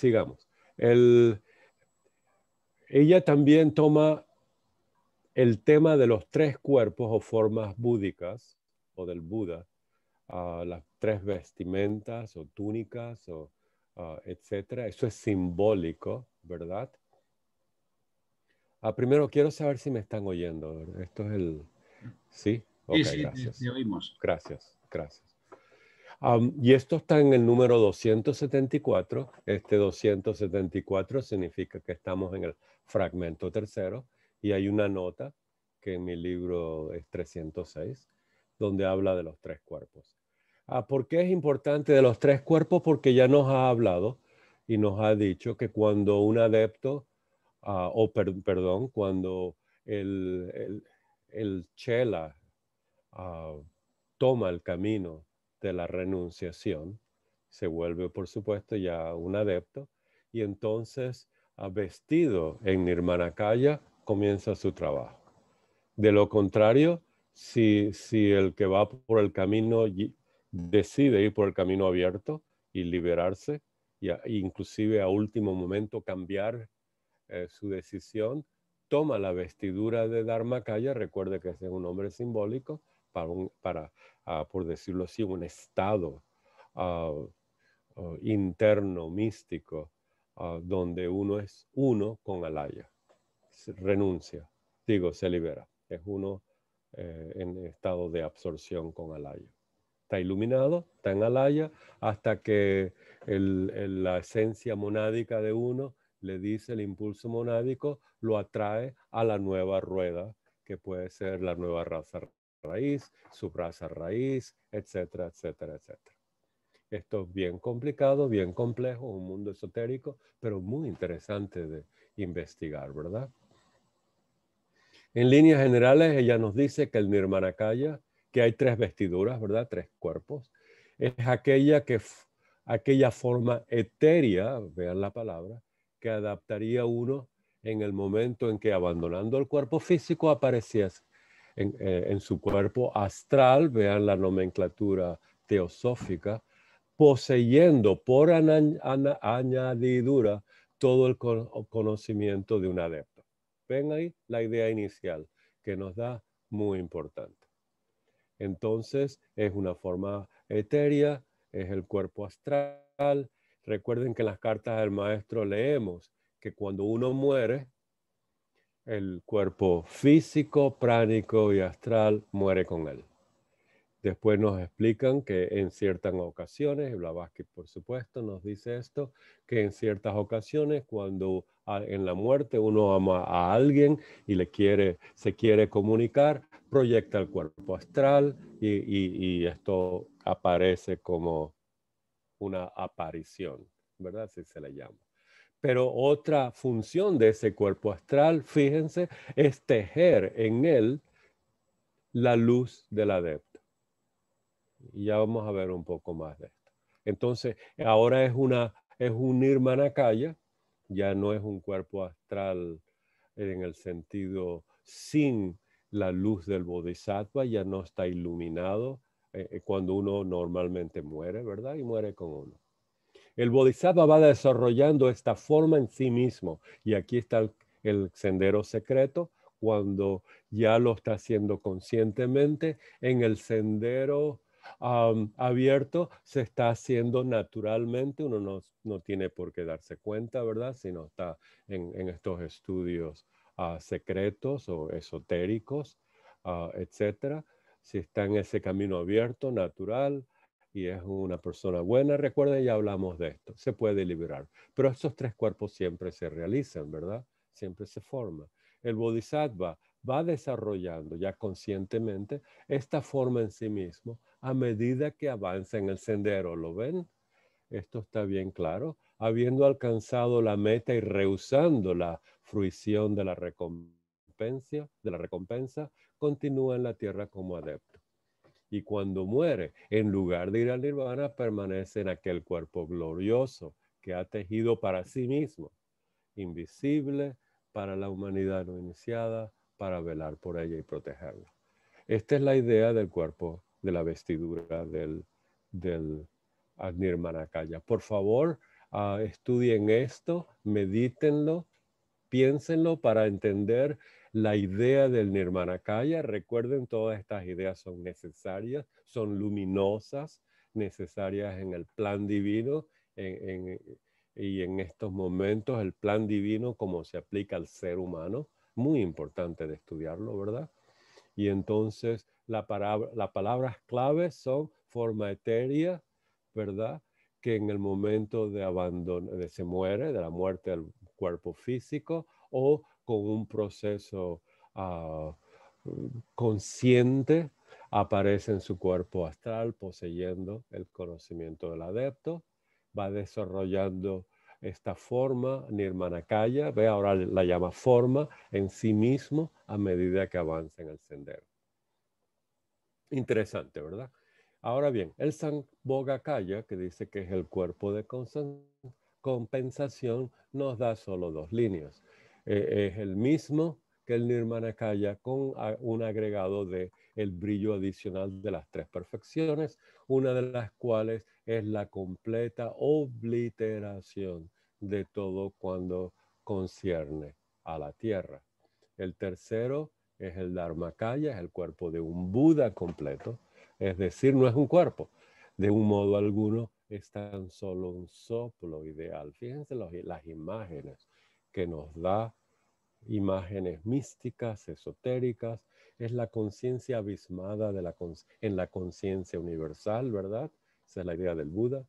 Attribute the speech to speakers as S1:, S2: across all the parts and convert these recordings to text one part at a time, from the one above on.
S1: sigamos. ella también toma el tema de los tres cuerpos o formas búdicas o del Buda, ah, las tres vestimentas o túnicas o ah, etcétera. Eso es simbólico, ¿verdad? Ah, primero quiero saber si me están oyendo. Esto es el sí. Okay, sí, sí, te oímos. Gracias, gracias y esto está en el número 274. Este 274 significa que estamos en el fragmento tercero y hay una nota que en mi libro es 306, donde habla de los tres cuerpos. Ah, ¿Por qué es importante de los tres cuerpos? Porque ya nos ha hablado y nos ha dicho que cuando un adepto, ah, o perdón, cuando el, el, el chela ah, toma el camino de la renunciación. Se vuelve, por supuesto, ya un adepto y entonces, vestido en Nirmanakaya, comienza su trabajo. De lo contrario, si, si el que va por el camino decide ir por el camino abierto y liberarse, y inclusive a último momento cambiar eh, su decisión, toma la vestidura de Dharmakaya, recuerde que es un hombre simbólico, para, un, para Ah, por decirlo así, un estado ah, ah, interno, místico, donde uno es uno con Alaya. Se renuncia, digo, se libera. Es uno eh, en estado de absorción con Alaya. Está iluminado, está en Alaya, hasta que la esencia monádica de uno le dice el impulso monádico, lo atrae a la nueva rueda, que puede ser la nueva raza raíz, subraza raíz, etcétera, etcétera, etcétera. Esto es bien complicado, bien complejo, un mundo esotérico, pero muy interesante de investigar, ¿verdad? En líneas generales, ella nos dice que el Nirmanakaya, que hay tres vestiduras, ¿verdad? Tres cuerpos, es aquella que aquella forma etérea, vean la palabra, que adaptaría uno en el momento en que abandonando el cuerpo físico apareciese eh, en, su cuerpo astral, vean la nomenclatura teosófica, poseyendo por añadidura todo el conocimiento de un adepto. Ven ahí la idea inicial que nos da muy importante. Entonces es una forma etérea, es el cuerpo astral. Recuerden que en las cartas del maestro leemos que cuando uno muere, el cuerpo físico, pránico y astral muere con él. Después nos explican que en ciertas ocasiones, Blavatsky por supuesto nos dice esto, que en ciertas ocasiones cuando en la muerte uno ama a alguien y le quiere, se quiere comunicar, proyecta el cuerpo astral y, y esto aparece como una aparición, ¿verdad? Si se le llama. Pero otra función de ese cuerpo astral, fíjense, es tejer en él la luz del adepto. Y ya vamos a ver un poco más de esto. Entonces, ahora es una es un Irmanakaya, ya no es un cuerpo astral en el sentido sin la luz del bodhisattva, ya no está iluminado eh, eh, cuando uno normalmente muere, ¿verdad? Y muere con uno. El bodhisattva va desarrollando esta forma en sí mismo. Y aquí está el, sendero secreto cuando ya lo está haciendo conscientemente. En el sendero abierto se está haciendo naturalmente. Uno no, tiene por qué darse cuenta, ¿verdad? si no está en, estos estudios ah, secretos o esotéricos, ah, etcétera. Si está en ese camino abierto, natural, y es una persona buena, recuerden, ya hablamos de esto, se puede liberar. Pero estos tres cuerpos siempre se realizan, ¿verdad? Siempre se forman. El bodhisattva va desarrollando ya conscientemente esta forma en sí mismo a medida que avanza en el sendero, ¿lo ven? Esto está bien claro. Habiendo alcanzado la meta y rehusando la fruición de la recompensa, de la recompensa, continúa en la tierra como adepto y cuando muere, en lugar de ir al nirvana, permanece en aquel cuerpo glorioso que ha tejido para sí mismo, invisible para la humanidad no iniciada, para velar por ella y protegerla. Esta es la idea del cuerpo, de la vestidura del, del Nirmanakaya. Por favor, ah, estudien esto, medítenlo, piénsenlo para entender la idea del Nirmanakaya. Recuerden, todas estas ideas son necesarias, son luminosas, necesarias en el plan divino y en estos momentos el plan divino como se aplica al ser humano. Muy importante de estudiarlo, ¿verdad? Y entonces la palabra, las palabras claves son forma etérea, ¿verdad? Que en el momento de abandono, de se muere, de la muerte del cuerpo físico, o con un proceso ah, consciente, aparece en su cuerpo astral poseyendo el conocimiento del adepto, va desarrollando esta forma, Nirmanakaya, ve ahora la llama forma en sí mismo a medida que avanza en el sendero. Interesante, ¿verdad? Ahora bien, el Kaya, que dice que es el cuerpo de compensación, nos da solo dos líneas. Eh, es el mismo que el Nirmanakaya con ah, un agregado de el brillo adicional de las tres perfecciones, una de las cuales es la completa obliteración de todo cuando concierne a la tierra. El tercero es el Dharmakaya, es el cuerpo de un Buda completo, es decir, no es un cuerpo, de un modo alguno es tan solo un soplo ideal. Fíjense las imágenes que nos da imágenes místicas, esotéricas, es la conciencia abismada en la conciencia universal, ¿verdad? Esa es la idea del Buda,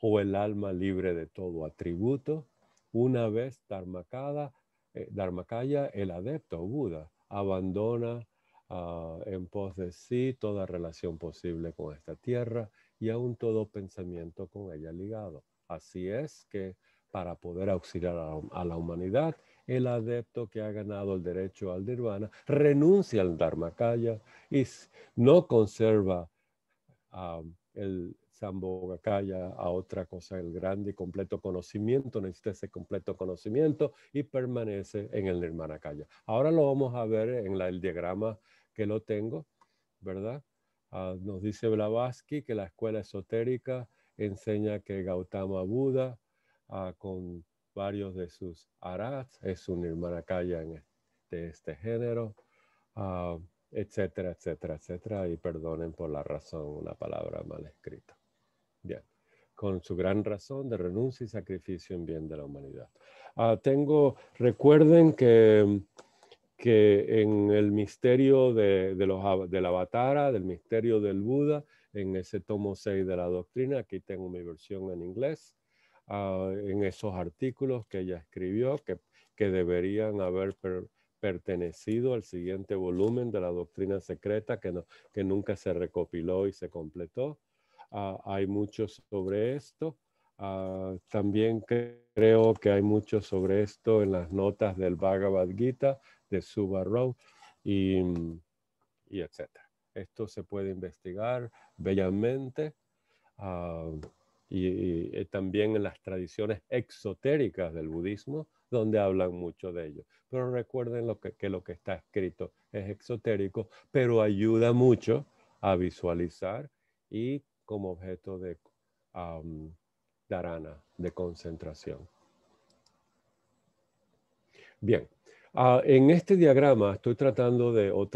S1: o el alma libre de todo atributo. Una vez eh, Dharmakaya, el adepto Buda, abandona ah, en pos de sí toda relación posible con esta tierra y aún todo pensamiento con ella ligado. Así es que para poder auxiliar a, la humanidad, el adepto que ha ganado el derecho al nirvana renuncia al dharmakaya y no conserva el sambhogakaya a otra cosa, el grande y completo conocimiento, necesita ese completo conocimiento y permanece en el kaya. Ahora lo vamos a ver en el diagrama que lo tengo, ¿verdad? Ah, nos dice Blavatsky que la escuela esotérica enseña que Gautama Buda Ah, con varios de sus arats, es una hermana calla de este género, ah, etcétera, etcétera, etcétera, y perdonen por la razón, una palabra mal escrita. Bien, con su gran razón de renuncia y sacrificio en bien de la humanidad. Ah, tengo, recuerden que, que en el misterio de, de los, del avatara, del misterio del Buda, en ese tomo 6 de la doctrina, aquí tengo mi versión en inglés, Ah, en esos artículos que ella escribió, que, que deberían haber pertenecido al siguiente volumen de la doctrina secreta que, no, que nunca se recopiló y se completó. Ah, hay mucho sobre esto. Ah, también creo que hay mucho sobre esto en las notas del Bhagavad Gita de Subarrow y, mm, y etcétera Esto se puede investigar bellamente y, eh, también en las tradiciones exotéricas del budismo, donde hablan mucho de ello. Pero recuerden que, lo que está escrito es exotérico, pero ayuda mucho a visualizar y como objeto de um, de concentración. Bien, ah, en este diagrama estoy tratando de, o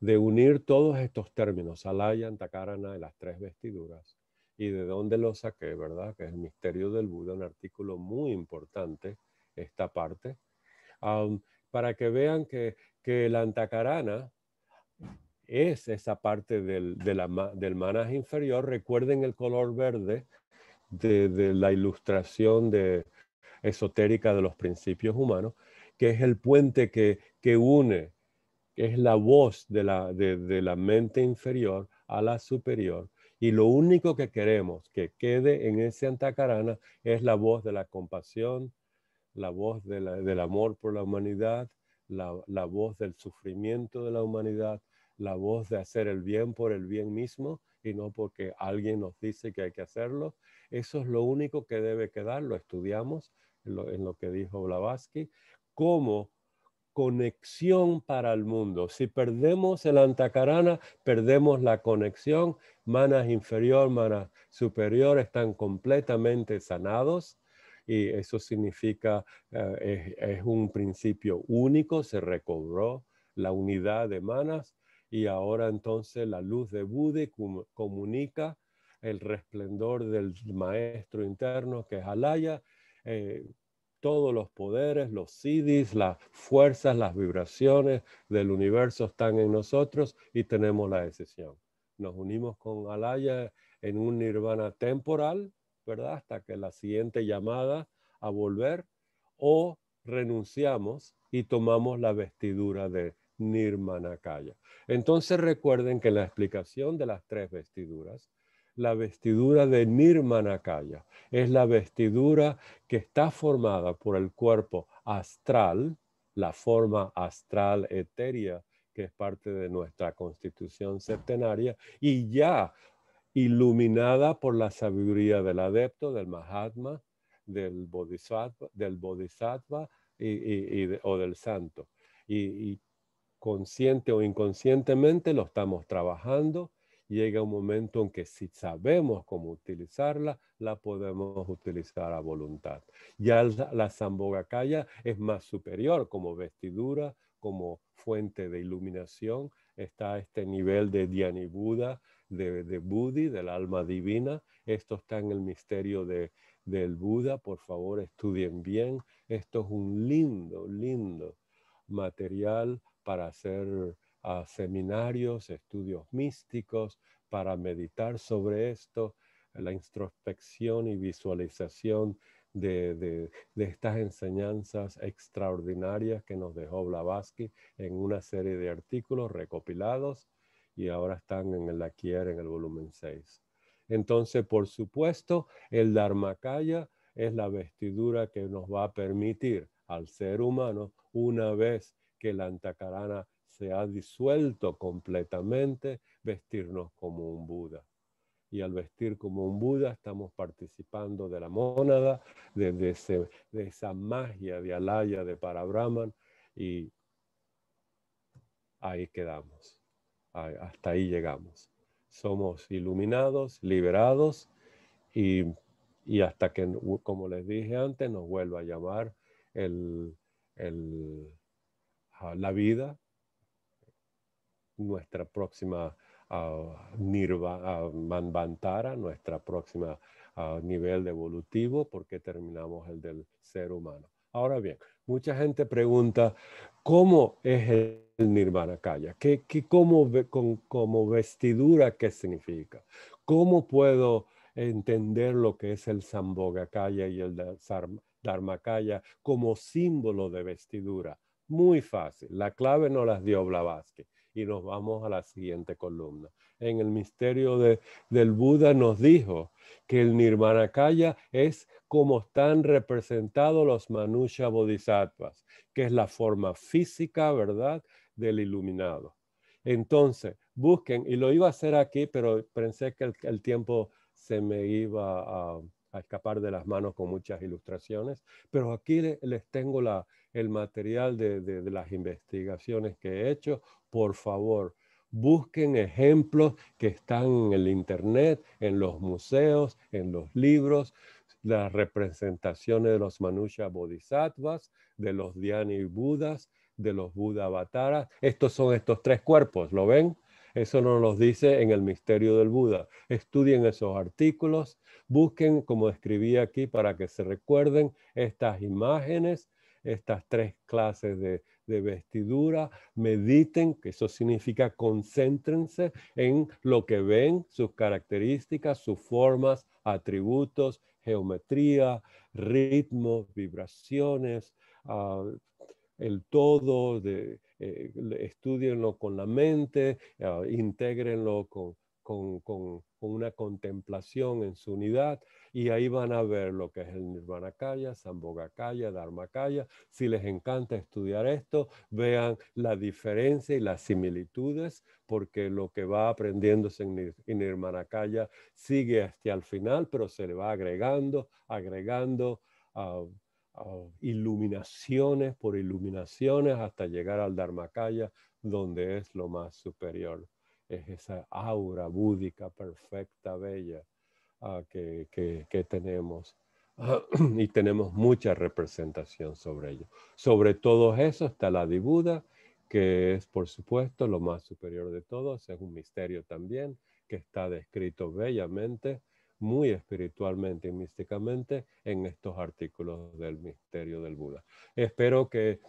S1: de unir todos estos términos, alayan, takarana y las tres vestiduras, y de dónde lo saqué, ¿verdad? Que es el misterio del Buda, un artículo muy importante, esta parte, para que vean que, que la antacarana es esa parte del, de la, del inferior. Recuerden el color verde de, la ilustración de, esotérica de los principios humanos, que es el puente que, une, que es la voz de la mente inferior a la superior y lo único que queremos que quede en ese antacarana es la voz de la compasión, la voz del amor por la humanidad, la, voz del sufrimiento de la humanidad, la voz de hacer el bien por el bien mismo y no porque alguien nos dice que hay que hacerlo. Eso es lo único que debe quedar, lo estudiamos en lo, en lo que dijo Blavatsky, cómo conexión para el mundo. Si perdemos el antacarana, perdemos la conexión. Manas inferior, manas superior están completamente sanados y eso significa, eh, es, un principio único, se recobró la unidad de manas y ahora entonces la luz de Buda comunica el resplandor del maestro interno que es Alaya. Eh, todos los poderes, los sidis, las fuerzas, las vibraciones del universo están en nosotros y tenemos la decisión. Nos unimos con Alaya en un nirvana temporal, ¿verdad? Hasta que la siguiente llamada a volver, o renunciamos y tomamos la vestidura de Nirmanakaya. Entonces recuerden que la explicación de las tres vestiduras, la vestidura de Nirmanakaya. Es la vestidura que está formada por el cuerpo astral, la forma astral etérea, que es parte de nuestra constitución septenaria, y ya iluminada por la sabiduría del adepto, del Mahatma, del Bodhisattva, del bodhisattva o del santo. y consciente o inconscientemente lo estamos trabajando llega un momento en que si sabemos cómo utilizarla, la podemos utilizar a voluntad. Ya la zambogacaya es más superior como vestidura, como fuente de iluminación, está este nivel de Dhyani Buda, de, de Budi, del alma divina. Esto está en el misterio del Buda. Por favor, estudien bien. Esto es un lindo, lindo material para hacer a seminarios, estudios místicos para meditar sobre esto, la introspección y visualización de, estas enseñanzas extraordinarias que nos dejó Blavatsky en una serie de artículos recopilados y ahora están en el Kier en el volumen 6. Entonces, por supuesto, el Dharmakaya es la vestidura que nos va a permitir al ser humano, una vez que la Antakarana ha disuelto completamente, vestirnos como un Buda. Y al vestir como un Buda estamos participando de la mónada, de, de, esa magia de Alaya, de Parabrahman, y ahí quedamos, hasta ahí llegamos. Somos iluminados, liberados, y, y hasta que, como les dije antes, nos vuelva a llamar el, el, la vida nuestra próxima ah, nirvana ah, nuestra próxima ah, nivel evolutivo, porque terminamos el del ser humano. Ahora bien, mucha gente pregunta, ¿cómo es el Nirvana Kaya? ¿Qué, cómo, con, como vestidura, qué significa? ¿Cómo puedo entender lo que es el Sambhogakaya y el Dharmakaya como símbolo de vestidura? Muy fácil. La clave no las dio Blavatsky y nos vamos a la siguiente columna. En el misterio de, del Buda nos dijo que el Nirmanakaya es como están representados los Manusha Bodhisattvas, que es la forma física, ¿verdad?, del iluminado. Entonces, busquen, y lo iba a hacer aquí, pero pensé que el, tiempo se me iba a, escapar de las manos con muchas ilustraciones, pero aquí les, tengo la, el material de, de, de, las investigaciones que he hecho por favor, busquen ejemplos que están en el Internet, en los museos, en los libros, las representaciones de los Manusha Bodhisattvas, de los Dhyani Budas, de los Buda Avataras. Estos son estos tres cuerpos, ¿lo ven? Eso nos los dice en el misterio del Buda. Estudien esos artículos, busquen, como escribí aquí, para que se recuerden estas imágenes, estas tres clases de de vestidura, mediten, que eso significa concéntrense en lo que ven, sus características, sus formas, atributos, geometría, ritmos, vibraciones, ah, el todo, eh, estudienlo con la mente, ah, intégrenlo con una contemplación en su unidad y ahí van a ver lo que es el nirmanakaya, Sambhogakaya, Dharmakaya. Si les encanta estudiar esto, vean la diferencia y las similitudes, porque lo que va aprendiéndose en, Nirmanakaya sigue hasta el final, pero se le va agregando, agregando. Ah, ah, iluminaciones por iluminaciones hasta llegar al Dharmakaya, donde es lo más superior. Es esa aura búdica perfecta, bella, Ah, que, tenemos. y tenemos mucha representación sobre ello. Sobre todo eso está la dibuda, que es por supuesto lo más superior de todos, es un misterio también, que está descrito bellamente, muy espiritualmente y místicamente en estos artículos del misterio del Buda. Espero que,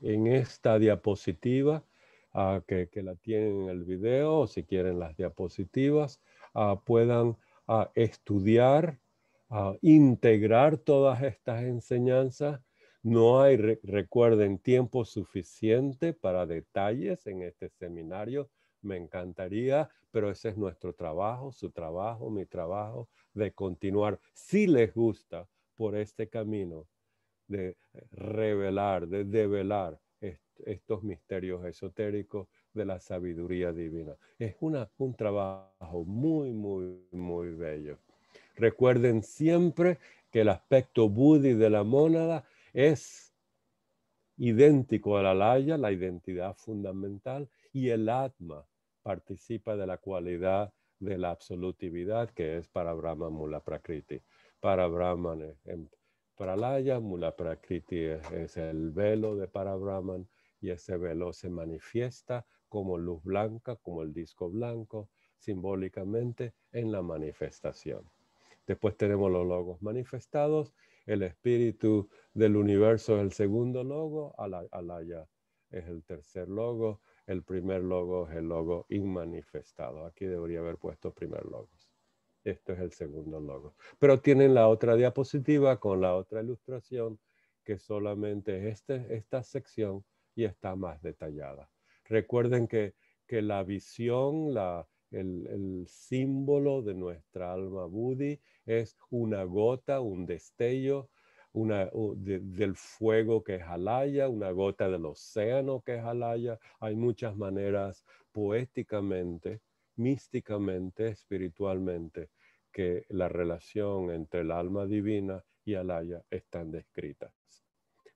S1: en esta diapositiva, ah, que, la tienen en el video, o si quieren las diapositivas, ah, puedan a estudiar, a integrar todas estas enseñanzas. No hay, recuerden, tiempo suficiente para detalles en este seminario. Me encantaría, pero ese es nuestro trabajo, su trabajo, mi trabajo, de continuar, si les gusta, por este camino de revelar, de develar estos misterios esotéricos de la sabiduría divina. Es un trabajo muy, muy, muy bello. Recuerden siempre que el aspecto buddhi de la mónada es idéntico a la laya, la identidad fundamental, y el atma participa de la cualidad de la absolutividad que es para Brahman Mula Prakriti. Para Brahman, em, para laya, Mula Prakriti es, el velo de para Brahman y ese velo se manifiesta como luz blanca, como el disco blanco, simbólicamente en la manifestación. Después tenemos los logos manifestados, el espíritu del universo es el segundo logo, Alaya es el tercer logo, el primer logo es el logo inmanifestado. Aquí debería haber puesto primer logos. Esto es el segundo logo. Pero tienen la otra diapositiva con la otra ilustración que solamente es este, esta sección y está más detallada. Recuerden que, la visión, el, símbolo de nuestra alma Budi es una gota, un destello una, del fuego que es Alaya, una gota del océano que es Alaya. Hay muchas maneras poéticamente, místicamente, espiritualmente, que la relación entre el alma divina y Alaya están descritas.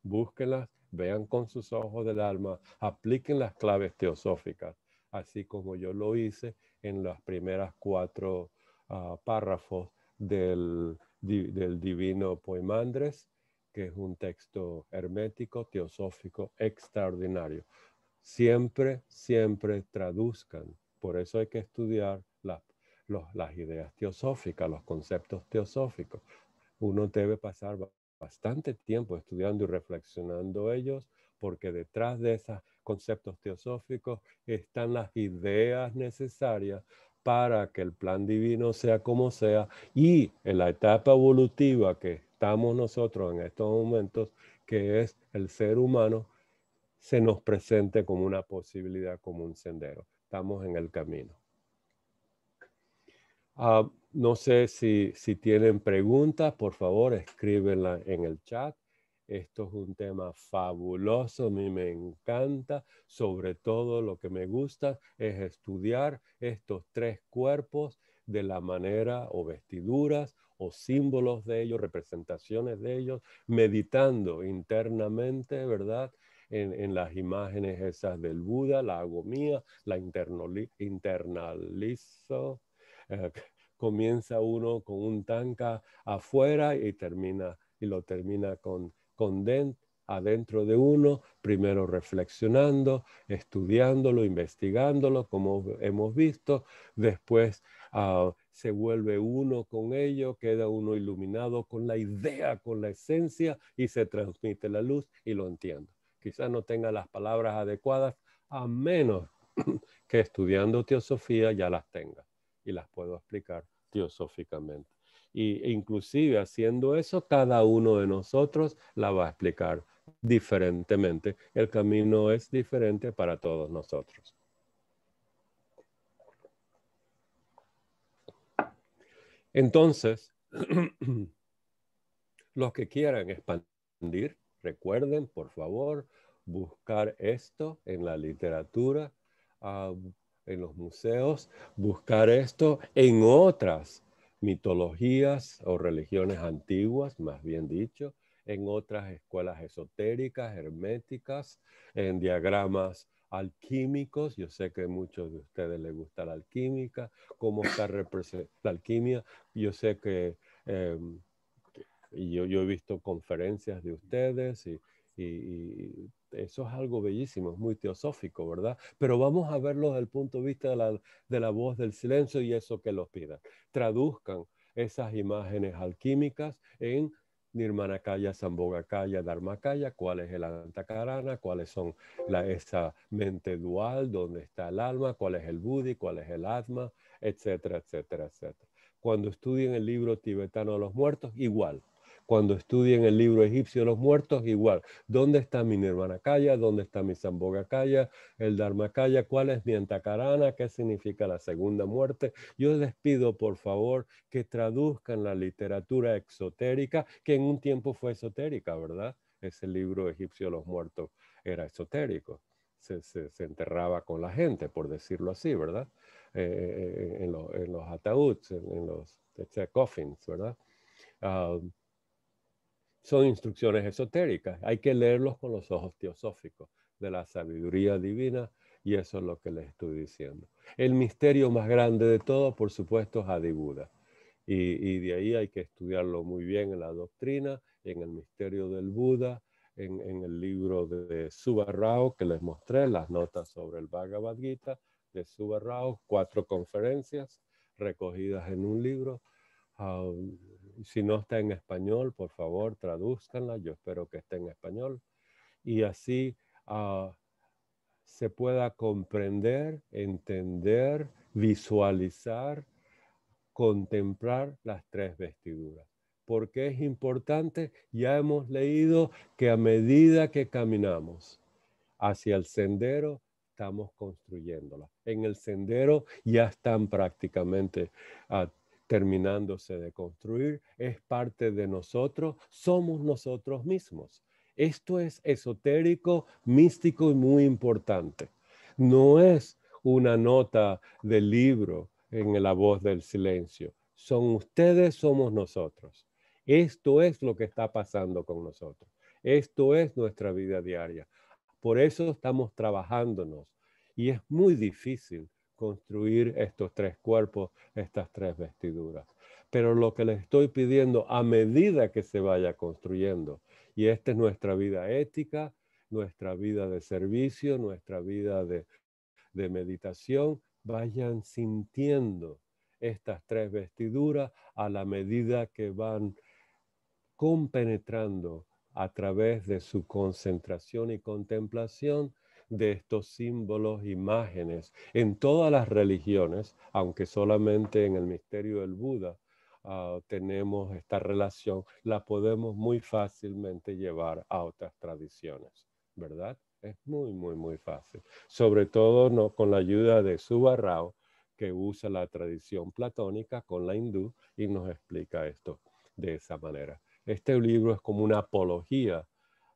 S1: Búsquenlas vean con sus ojos del alma, apliquen las claves teosóficas, así como yo lo hice en las primeras cuatro ah, párrafos del, del divino Poemandres, que es un texto hermético, teosófico, extraordinario. Siempre, siempre traduzcan. Por eso hay que estudiar las, las ideas teosóficas, los conceptos teosóficos. Uno debe pasar bastante tiempo estudiando y reflexionando ellos, porque detrás de esos conceptos teosóficos están las ideas necesarias para que el plan divino sea como sea y en la etapa evolutiva que estamos nosotros en estos momentos, que es el ser humano, se nos presente como una posibilidad, como un sendero. Estamos en el camino. Ah, no sé si, tienen preguntas, por favor escríbenla en el chat. Esto es un tema fabuloso, a mí me encanta, sobre todo lo que me gusta es estudiar estos tres cuerpos de la manera o vestiduras o símbolos de ellos, representaciones de ellos, meditando internamente, ¿verdad? En, las imágenes esas del Buda, la agomía, la internalizo, eh, comienza uno con un tanca afuera y termina y lo termina con, con adentro de uno, primero reflexionando, estudiándolo, investigándolo, como hemos visto, después ah, se vuelve uno con ello, queda uno iluminado con la idea, con la esencia y se transmite la luz y lo entiendo. Quizás no tenga las palabras adecuadas, a menos que estudiando teosofía ya las tenga y las puedo explicar teosóficamente. Y, e inclusive haciendo eso, cada uno de nosotros la va a explicar diferentemente. El camino es diferente para todos nosotros. Entonces, los que quieran expandir, recuerden, por favor, buscar esto en la literatura, ah, en los museos, buscar esto en otras mitologías o religiones antiguas, más bien dicho, en otras escuelas esotéricas, herméticas, en diagramas alquímicos. Yo sé que a muchos de ustedes les gusta la alquímica, cómo está representada la alquimia. Yo sé que em, yo, he visto conferencias de ustedes y eso es algo bellísimo, es muy teosófico, ¿verdad? Pero vamos a verlo desde el punto de vista de la, voz del silencio y eso que los pidan. Traduzcan esas imágenes alquímicas en Nirmanakaya, Sambhogakaya, Dharmakaya, cuál es el Antakarana, cuáles son la, esa mente dual, dónde está el alma, cuál es el Buddhi, cuál es el Atma, etcétera, etcétera, etcétera. Cuando estudien el libro tibetano de los muertos, igual, cuando estudien el libro egipcio de los muertos, igual. ¿Dónde está mi kaya? ¿Dónde está mi kaya? ¿El kaya? ¿Cuál es mi Antakarana? ¿Qué significa la segunda muerte? Yo les pido, por favor, que traduzcan la literatura exotérica, que en un tiempo fue esotérica, ¿verdad? Ese libro egipcio de los muertos era esotérico. Se, se, enterraba con la gente, por decirlo así, ¿verdad? Eh, eh, eh, en, los ataúdes, en, los coffins, ¿verdad? Ah, son instrucciones esotéricas. Hay que leerlos con los ojos teosóficos de la sabiduría divina y eso es lo que les estoy diciendo. El misterio más grande de todo, por supuesto, es Adibuda. Buda. Y, de ahí hay que estudiarlo muy bien en la doctrina, en el misterio del Buda, en, el libro de Subarrao que les mostré, las notas sobre el Bhagavad Gita de Subarrao, cuatro conferencias recogidas en un libro. Ah, si no está en español, por favor, tradúzcanla. Yo espero que esté en español. Y así ah, se pueda comprender, entender, visualizar, contemplar las tres vestiduras. Porque es importante? Ya hemos leído que a medida que caminamos hacia el sendero, estamos construyéndola. En el sendero ya están prácticamente ah, terminándose de construir, es parte de nosotros, somos nosotros mismos. Esto es esotérico, místico y muy importante. No es una nota del libro en la voz del silencio. Son ustedes, somos nosotros. Esto es lo que está pasando con nosotros. Esto es nuestra vida diaria. Por eso estamos trabajándonos. Y es muy difícil construir estos tres cuerpos, estas tres vestiduras. Pero lo que les estoy pidiendo a medida que se vaya construyendo, y esta es nuestra vida ética, nuestra vida de servicio, nuestra vida de, de meditación, vayan sintiendo estas tres vestiduras a la medida que van compenetrando a través de su concentración y contemplación de estos símbolos, imágenes, en todas las religiones, aunque solamente en el misterio del Buda ah, tenemos esta relación, la podemos muy fácilmente llevar a otras tradiciones, ¿verdad? Es muy, muy, muy fácil. Sobre todo con la ayuda de Subarrao, que usa la tradición platónica con la hindú y nos explica esto de esa manera. Este libro es como una apología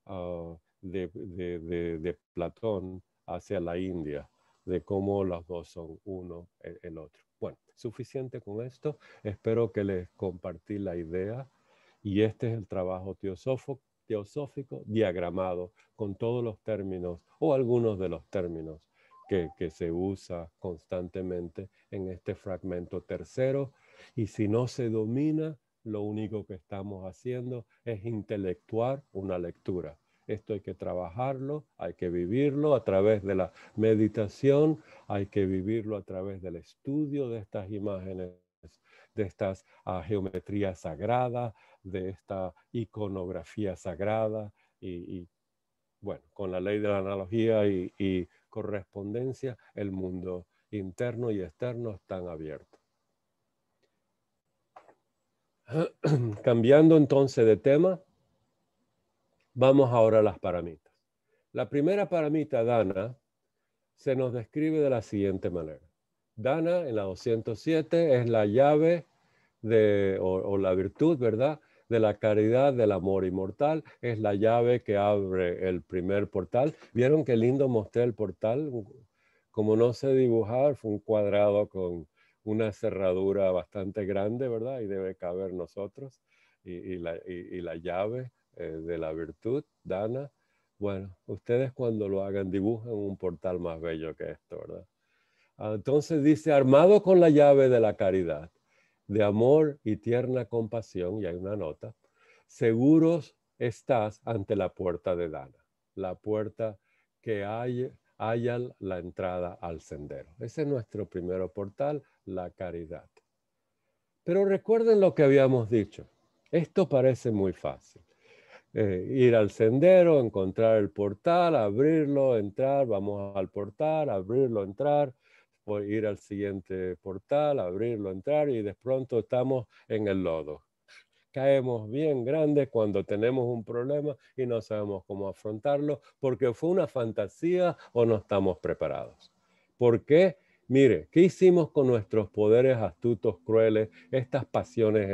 S1: ah, de, Platón hacia la India, de cómo los dos son uno e, el, otro. Bueno, suficiente con esto. Espero que les compartí la idea y este es el trabajo teosófico, diagramado con todos los términos o algunos de los términos que, que, se usa constantemente en este fragmento tercero. Y si no se domina, lo único que estamos haciendo es intelectuar una lectura. Esto hay que trabajarlo, hay que vivirlo a través de la meditación, hay que vivirlo a través del estudio de estas imágenes, de estas ah, geometría geometrías sagradas, de esta iconografía sagrada y, bueno, con la ley de la analogía y, y correspondencia, el mundo interno y externo están abiertos. Cambiando entonces de tema, Vamos ahora a las paramitas. La primera paramita, Dana, se nos describe de la siguiente manera. Dana, en la 207, es la llave o, la virtud, ¿verdad? De la caridad, del amor inmortal, es la llave que abre el primer portal. ¿Vieron qué lindo mostré el portal? Como no sé dibujar, fue un cuadrado con una cerradura bastante grande, ¿verdad? Y debe caber nosotros y la llave eh, de la virtud, Dana. Bueno, ustedes cuando lo hagan dibujen un portal más bello que esto, ¿verdad? Ah, entonces dice, armado con la llave de la caridad, de amor y tierna compasión, y hay una nota, seguros estás ante la puerta de Dana, la puerta que hay, haya la entrada al sendero. Ese es nuestro primer portal, la caridad. Pero recuerden lo que habíamos dicho. Esto parece muy fácil. Eh, ir al sendero, encontrar el portal, abrirlo, entrar, vamos al portal, abrirlo, entrar, pues ir al siguiente portal, abrirlo, entrar y de pronto estamos en el lodo. Caemos bien grandes cuando tenemos un problema y no sabemos cómo afrontarlo porque fue una fantasía o no estamos preparados. ¿Por qué? Mire, ¿qué hicimos con nuestros poderes astutos, crueles, estas pasiones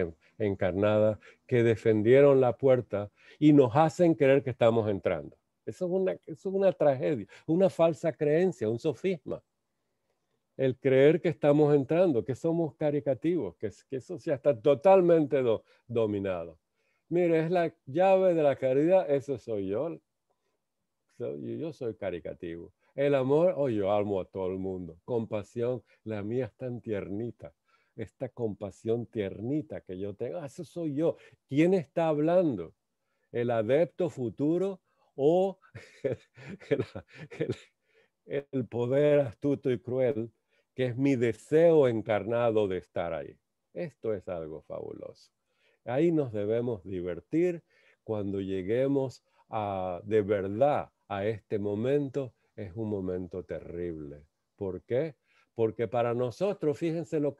S1: encarnada que defendieron la puerta y nos hacen creer que estamos entrando. Eso es una, tragedia, una falsa creencia, un sofisma. El creer que estamos entrando, que somos caricativos, que, eso ya está totalmente dominado. Mire, es la llave de la caridad, eso soy yo. yo soy caricativo. El amor, oye oh, yo amo a todo el mundo. Compasión, la mía es tan tiernita esta compasión tiernita que yo tengo. Ah, eso soy yo. ¿Quién está hablando? ¿El adepto futuro o el, poder astuto y cruel que es mi deseo encarnado de estar ahí? Esto es algo fabuloso. Ahí nos debemos divertir cuando lleguemos a, de verdad a este momento. Es un momento terrible. ¿Por qué? porque para nosotros, fíjense lo,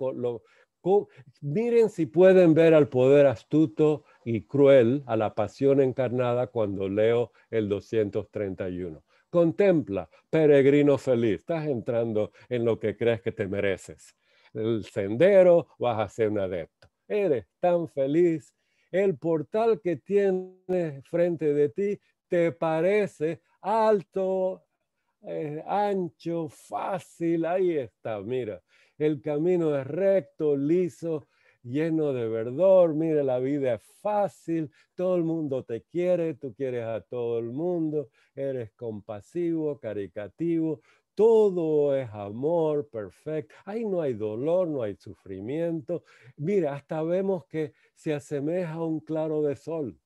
S1: Miren si pueden ver al poder astuto y cruel, a la pasión encarnada cuando leo el 231. Contempla, peregrino feliz, estás entrando en lo que crees que te mereces. El sendero, vas a ser un adepto. Eres tan feliz. El portal que tienes frente de ti te parece alto, es ancho, fácil, ahí está, mira, el camino es recto, liso, lleno de verdor, mira, la vida es fácil, todo el mundo te quiere, tú quieres a todo el mundo, eres compasivo, caricativo, todo es amor perfecto, ahí no hay dolor, no hay sufrimiento, mira, hasta vemos que se asemeja a un claro de sol,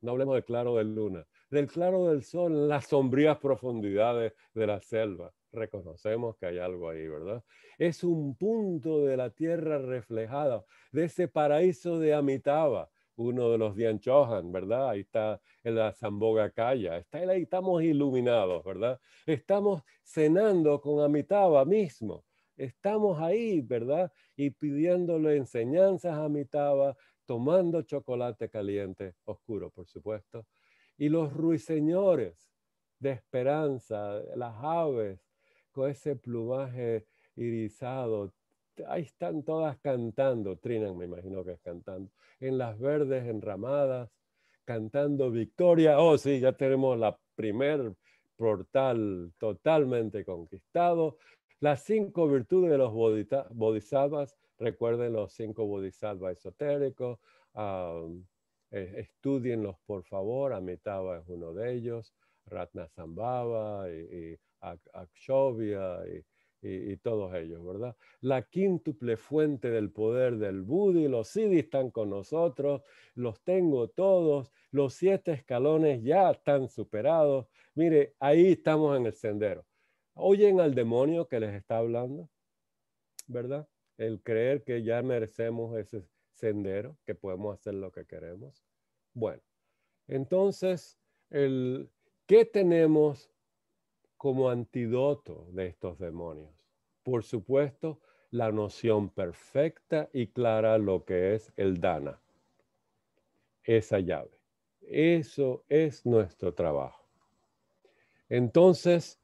S1: no hablemos de claro de luna, del claro del sol, las sombrías profundidades de la selva. Reconocemos que hay algo ahí, ¿verdad? Es un punto de la tierra reflejada, de ese paraíso de Amitaba, uno de los Dianchojan, ¿verdad? Ahí está en la Zamboga Calla, está ahí, estamos iluminados, ¿verdad? Estamos cenando con Amitaba mismo, estamos ahí, ¿verdad? Y pidiéndole enseñanzas a Amitaba, tomando chocolate caliente, oscuro, por supuesto, y los ruiseñores de esperanza, las aves con ese plumaje irisado, ahí están todas cantando, trinan me imagino que es cantando, en las verdes enramadas, cantando victoria. Oh, sí, ya tenemos la primer portal totalmente conquistado. Las cinco virtudes de los bodhisattvas, recuerden los cinco bodhisattvas esotéricos, eh, estudienlos, por favor. Amitabha es uno de ellos, Ratna y, y Akshobhya, y, todos ellos, ¿verdad? La quíntuple fuente del poder del Budi, los Siddhis están con nosotros, los tengo todos, los siete escalones ya están superados. Mire, ahí estamos en el sendero. Oyen al demonio que les está hablando, ¿verdad? El creer que ya merecemos ese sendero, que podemos hacer lo que queremos. Bueno, entonces, el, ¿qué tenemos como antídoto de estos demonios? Por supuesto, la noción perfecta y clara lo que es el dana, esa llave. Eso es nuestro trabajo. Entonces,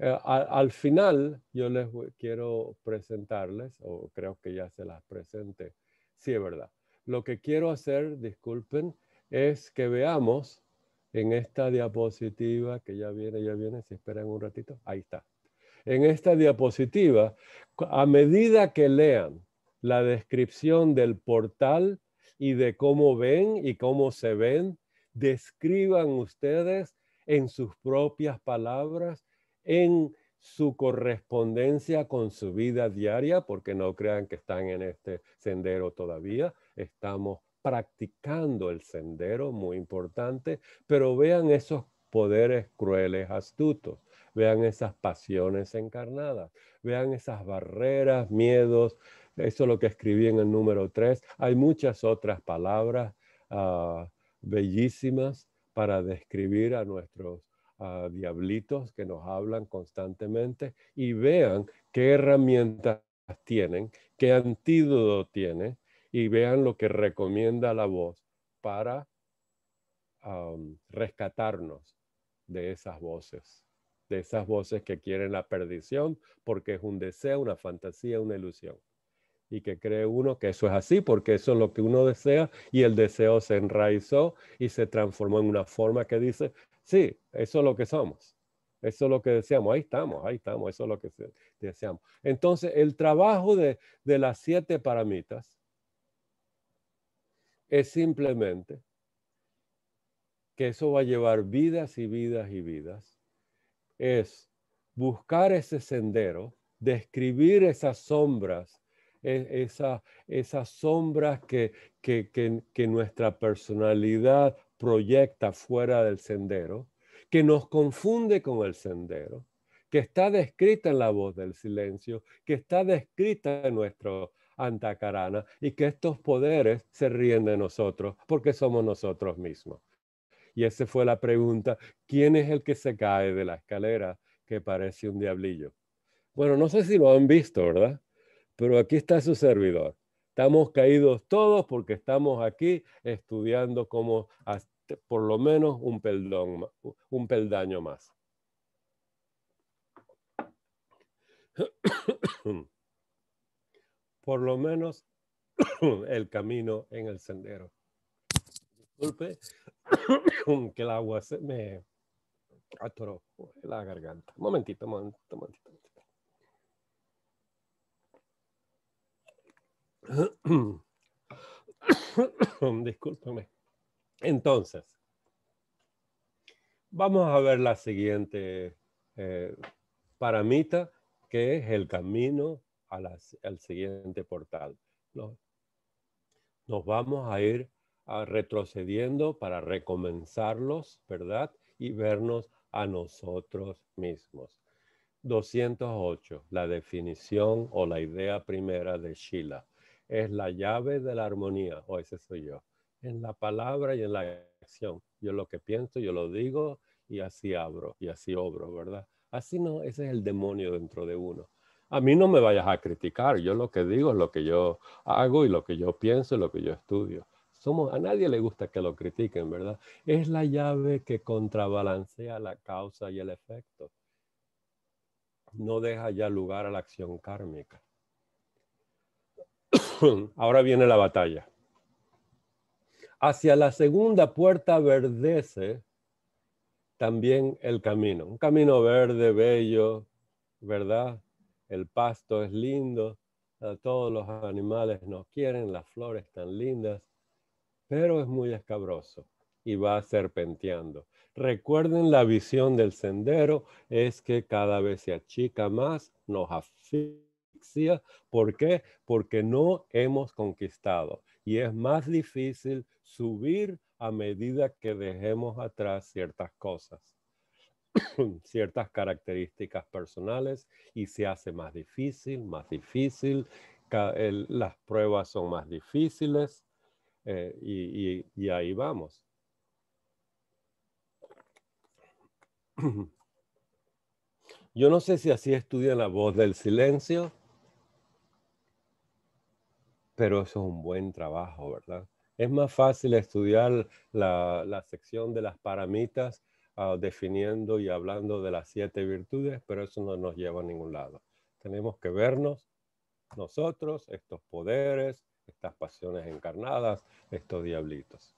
S1: eh, al final yo les quiero presentarles, o creo que ya se las presente sí es verdad. Lo que quiero hacer, disculpen, es que veamos en esta diapositiva, que ya viene, ya viene, si esperan un ratito, ahí está. En esta diapositiva, a medida que lean la descripción del portal y de cómo ven y cómo se ven, describan ustedes en sus propias palabras, en su correspondencia con su vida diaria, porque no crean que están en este sendero todavía, estamos practicando el sendero, muy importante, pero vean esos poderes crueles, astutos, vean esas pasiones encarnadas, vean esas barreras, miedos, eso es lo que escribí en el número 3. Hay muchas otras palabras ah, bellísimas para describir a nuestros ah, diablitos que nos hablan constantemente y vean qué herramientas tienen, qué antídoto tienen y vean lo que recomienda la voz para rescatarnos de esas voces, de esas voces que quieren la perdición porque es un deseo, una fantasía, una ilusión. Y que cree uno que eso es así porque eso es lo que uno desea y el deseo se enraizó y se transformó en una forma que dice, sí, eso es lo que somos. Eso es lo que deseamos, ahí estamos, ahí estamos, eso es lo que deseamos. Entonces, el trabajo de, de las siete paramitas es simplemente que eso va a llevar vidas y vidas y vidas, es buscar ese sendero, describir esas sombras, e, esas, sombras que, que, que nuestra personalidad proyecta fuera del sendero, que nos confunde con el sendero, que está descrita en la voz del silencio, que está descrita en nuestro, antacarana y que estos poderes se ríen de nosotros porque somos nosotros mismos. Y esa fue la pregunta, ¿quién es el que se cae de la escalera que parece un diablillo? Bueno, no sé si lo han visto, ¿verdad? Pero aquí está su servidor. Estamos caídos todos porque estamos aquí estudiando como por lo menos un, un peldaño más. por lo menos el camino en el sendero. Disculpe que el agua se me atoró la garganta. Momentito, momentito, momentito. Discúlpame. Entonces, vamos a ver la siguiente eh, paramita, que es el camino al siguiente portal. Nos vamos a ir ah, retrocediendo para recomenzarlos, ¿verdad? Y vernos a nosotros mismos. 208, la definición o la idea primera de Sheila Es la llave de la armonía, o ese soy yo. En la palabra y en la acción. Yo lo que pienso, yo lo digo y así abro y así obro, ¿verdad? Así no, ese es el demonio dentro de uno a mí no me vayas a criticar, yo lo que digo es lo que yo hago y lo que yo pienso y lo que yo estudio. Somos, a nadie le gusta que lo critiquen, ¿verdad? Es la llave que contrabalancea la causa y el efecto. No deja ya lugar a la acción kármica. Ahora viene la batalla. Hacia la segunda puerta verdece también el camino. Un camino verde, bello, ¿verdad? el pasto es lindo, todos los animales nos quieren, las flores están lindas, pero es muy escabroso y va serpenteando. Recuerden la visión del sendero es que cada vez se achica más, nos asfixia. ¿Por qué? Porque no hemos conquistado y es más difícil subir a medida que dejemos atrás ciertas cosas. ciertas características personales y se hace más difícil, más difícil, las pruebas son más difíciles eh, y, ahí vamos. Yo no sé si así estudian la voz del silencio, pero eso es un buen trabajo, ¿verdad? Es más fácil estudiar la sección de las paramitas Ah, definiendo y hablando de las siete virtudes, pero eso no nos lleva a ningún lado. Tenemos que vernos nosotros, estos poderes, estas pasiones encarnadas, estos diablitos.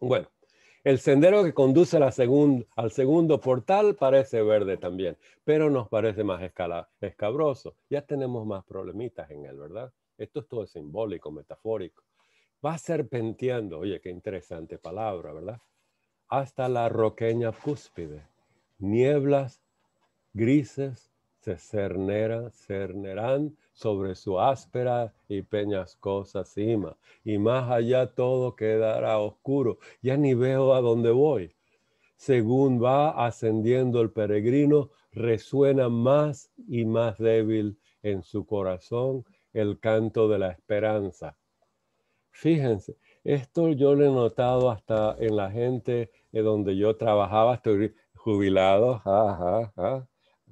S1: Bueno, el sendero que conduce la al segundo portal parece verde también, pero nos parece más escala, escabroso. Ya tenemos más problemitas en él, ¿verdad? Esto es todo simbólico, metafórico. Va serpenteando, oye, qué interesante palabra, ¿verdad? hasta la roqueña cúspide. Nieblas grises se cerneran, cernerán sobre su áspera y peñascosa cima. Y más allá todo quedará oscuro. Ya ni veo a dónde voy. Según va ascendiendo el peregrino, resuena más y más débil en su corazón el canto de la esperanza. Fíjense, esto yo lo he notado hasta en la gente donde yo trabajaba, estoy jubilado, ajá, ajá,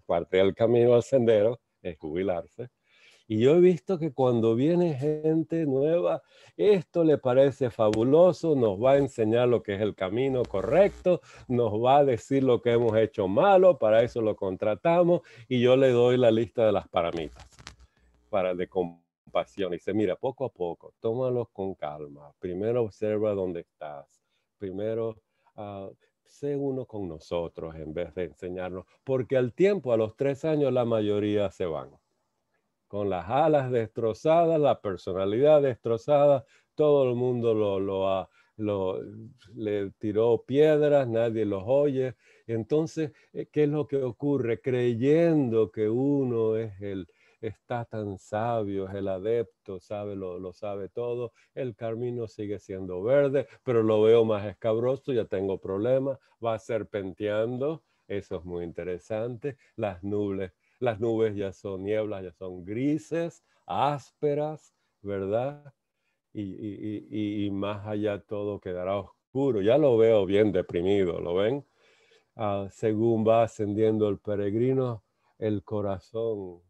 S1: parte del camino al sendero es jubilarse. Y yo he visto que cuando viene gente nueva, esto le parece fabuloso, nos va a enseñar lo que es el camino correcto, nos va a decir lo que hemos hecho malo, para eso lo contratamos y yo le doy la lista de las paramitas para de compasión. Y dice, mira, poco a poco, tómalo con calma. Primero observa dónde estás. Primero Ah, sé uno con nosotros en vez de enseñarnos, porque al tiempo, a los tres años, la mayoría se van. Con las alas destrozadas, la personalidad destrozada, todo el mundo lo, le tiró piedras, nadie los oye. Entonces, eh, ¿qué es lo que ocurre? Creyendo que uno es el, está tan sabio, es el adepto, sabe, lo, sabe todo, el camino sigue siendo verde, pero lo veo más escabroso, ya tengo problemas, va serpenteando, eso es muy interesante, las nubes, las nubes ya son nieblas, ya son grises, ásperas, ¿verdad? Y, más allá todo quedará oscuro, ya lo veo bien deprimido, ¿lo ven? Ah, según va ascendiendo el peregrino, el corazón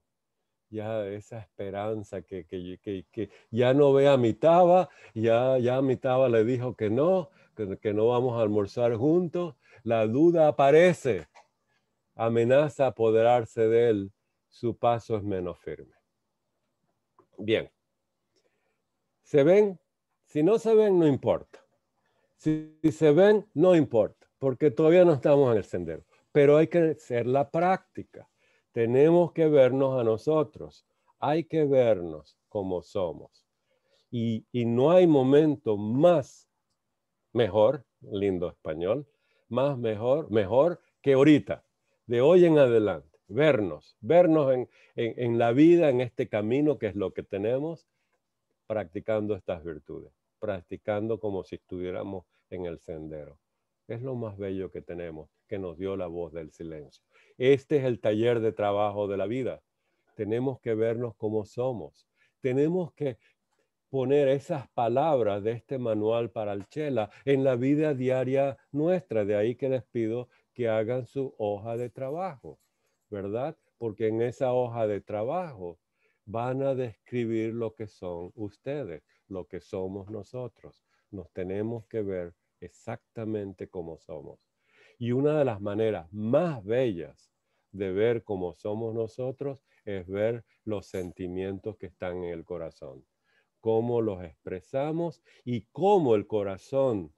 S1: ya esa esperanza que, que, ya no ve a Mitaba, ya, ya le dijo que no, que, no vamos a almorzar juntos, la duda aparece, amenaza apoderarse de él, su paso es menos firme. Bien, ¿se ven? Si no se ven, no importa. si se ven, no importa, porque todavía no estamos en el sendero, pero hay que hacer la práctica tenemos que vernos a nosotros. Hay que vernos como somos. Y, no hay momento más mejor, lindo español, más mejor, mejor que ahorita, de hoy en adelante. Vernos, vernos en la vida, en este camino que es lo que tenemos, practicando estas virtudes, practicando como si estuviéramos en el sendero. Es lo más bello que tenemos, que nos dio la voz del silencio. Este es el taller de trabajo de la vida. Tenemos que vernos como somos. Tenemos que poner esas palabras de este manual para el Chela en la vida diaria nuestra. De ahí que les pido que hagan su hoja de trabajo, ¿verdad? Porque en esa hoja de trabajo van a describir lo que son ustedes, lo que somos nosotros. Nos tenemos que ver exactamente como somos. Y una de las maneras más bellas de ver cómo somos nosotros es ver los sentimientos que están en el corazón, cómo los expresamos y cómo el corazón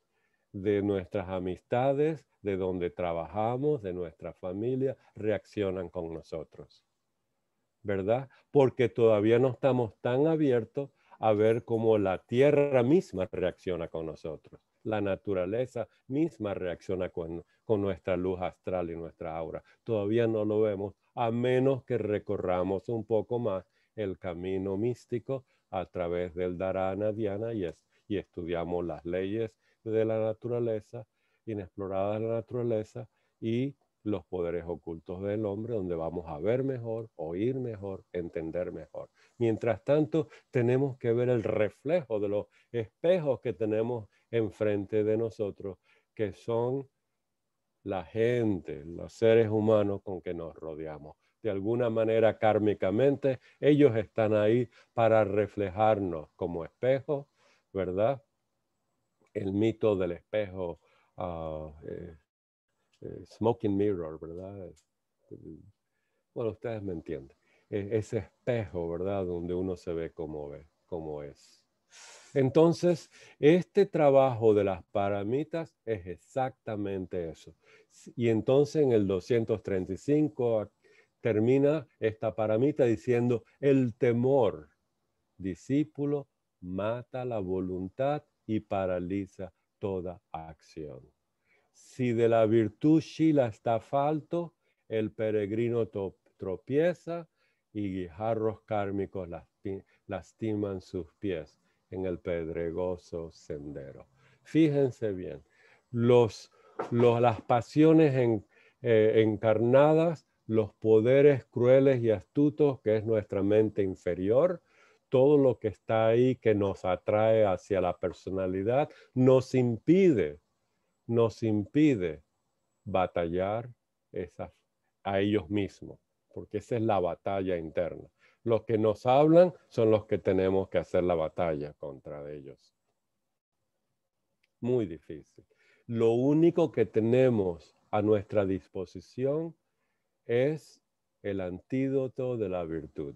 S1: de nuestras amistades, de donde trabajamos, de nuestra familia, reaccionan con nosotros. ¿Verdad? Porque todavía no estamos tan abiertos a ver cómo la tierra misma reacciona con nosotros la naturaleza misma reacciona con, nuestra luz astral y nuestra aura. Todavía no lo vemos a menos que recorramos un poco más el camino místico a través del Dharana diana y, y estudiamos las leyes de la naturaleza, inexplorada la naturaleza y los poderes ocultos del hombre, donde vamos a ver mejor, oír mejor, entender mejor. Mientras tanto, tenemos que ver el reflejo de los espejos que tenemos enfrente de nosotros, que son la gente, los seres humanos con que nos rodeamos. De alguna manera kármicamente, ellos están ahí para reflejarnos como espejo, ¿verdad? El mito del espejo, ah, eh, eh, smoking mirror, ¿verdad? Bueno, ustedes me entienden. E-, ese espejo, ¿verdad? Donde uno se ve como, ve, como es. Entonces, este trabajo de las paramitas es exactamente eso. Y entonces en el 235 ah, termina esta paramita diciendo, el temor, discípulo, mata la voluntad y paraliza toda acción. Si de la virtud Shila está falto, el peregrino tropieza y guijarros kármicos lastiman sus pies en el pedregoso sendero. Fíjense bien, los, las pasiones eh, encarnadas, los poderes crueles y astutos, que es nuestra mente inferior, todo lo que está ahí que nos atrae hacia la personalidad, nos impide, nos impide batallar a ellos mismos, porque esa es la batalla interna los que nos hablan son los que tenemos que hacer la batalla contra ellos. Muy difícil. Lo único que tenemos a nuestra disposición es el antídoto de la virtud.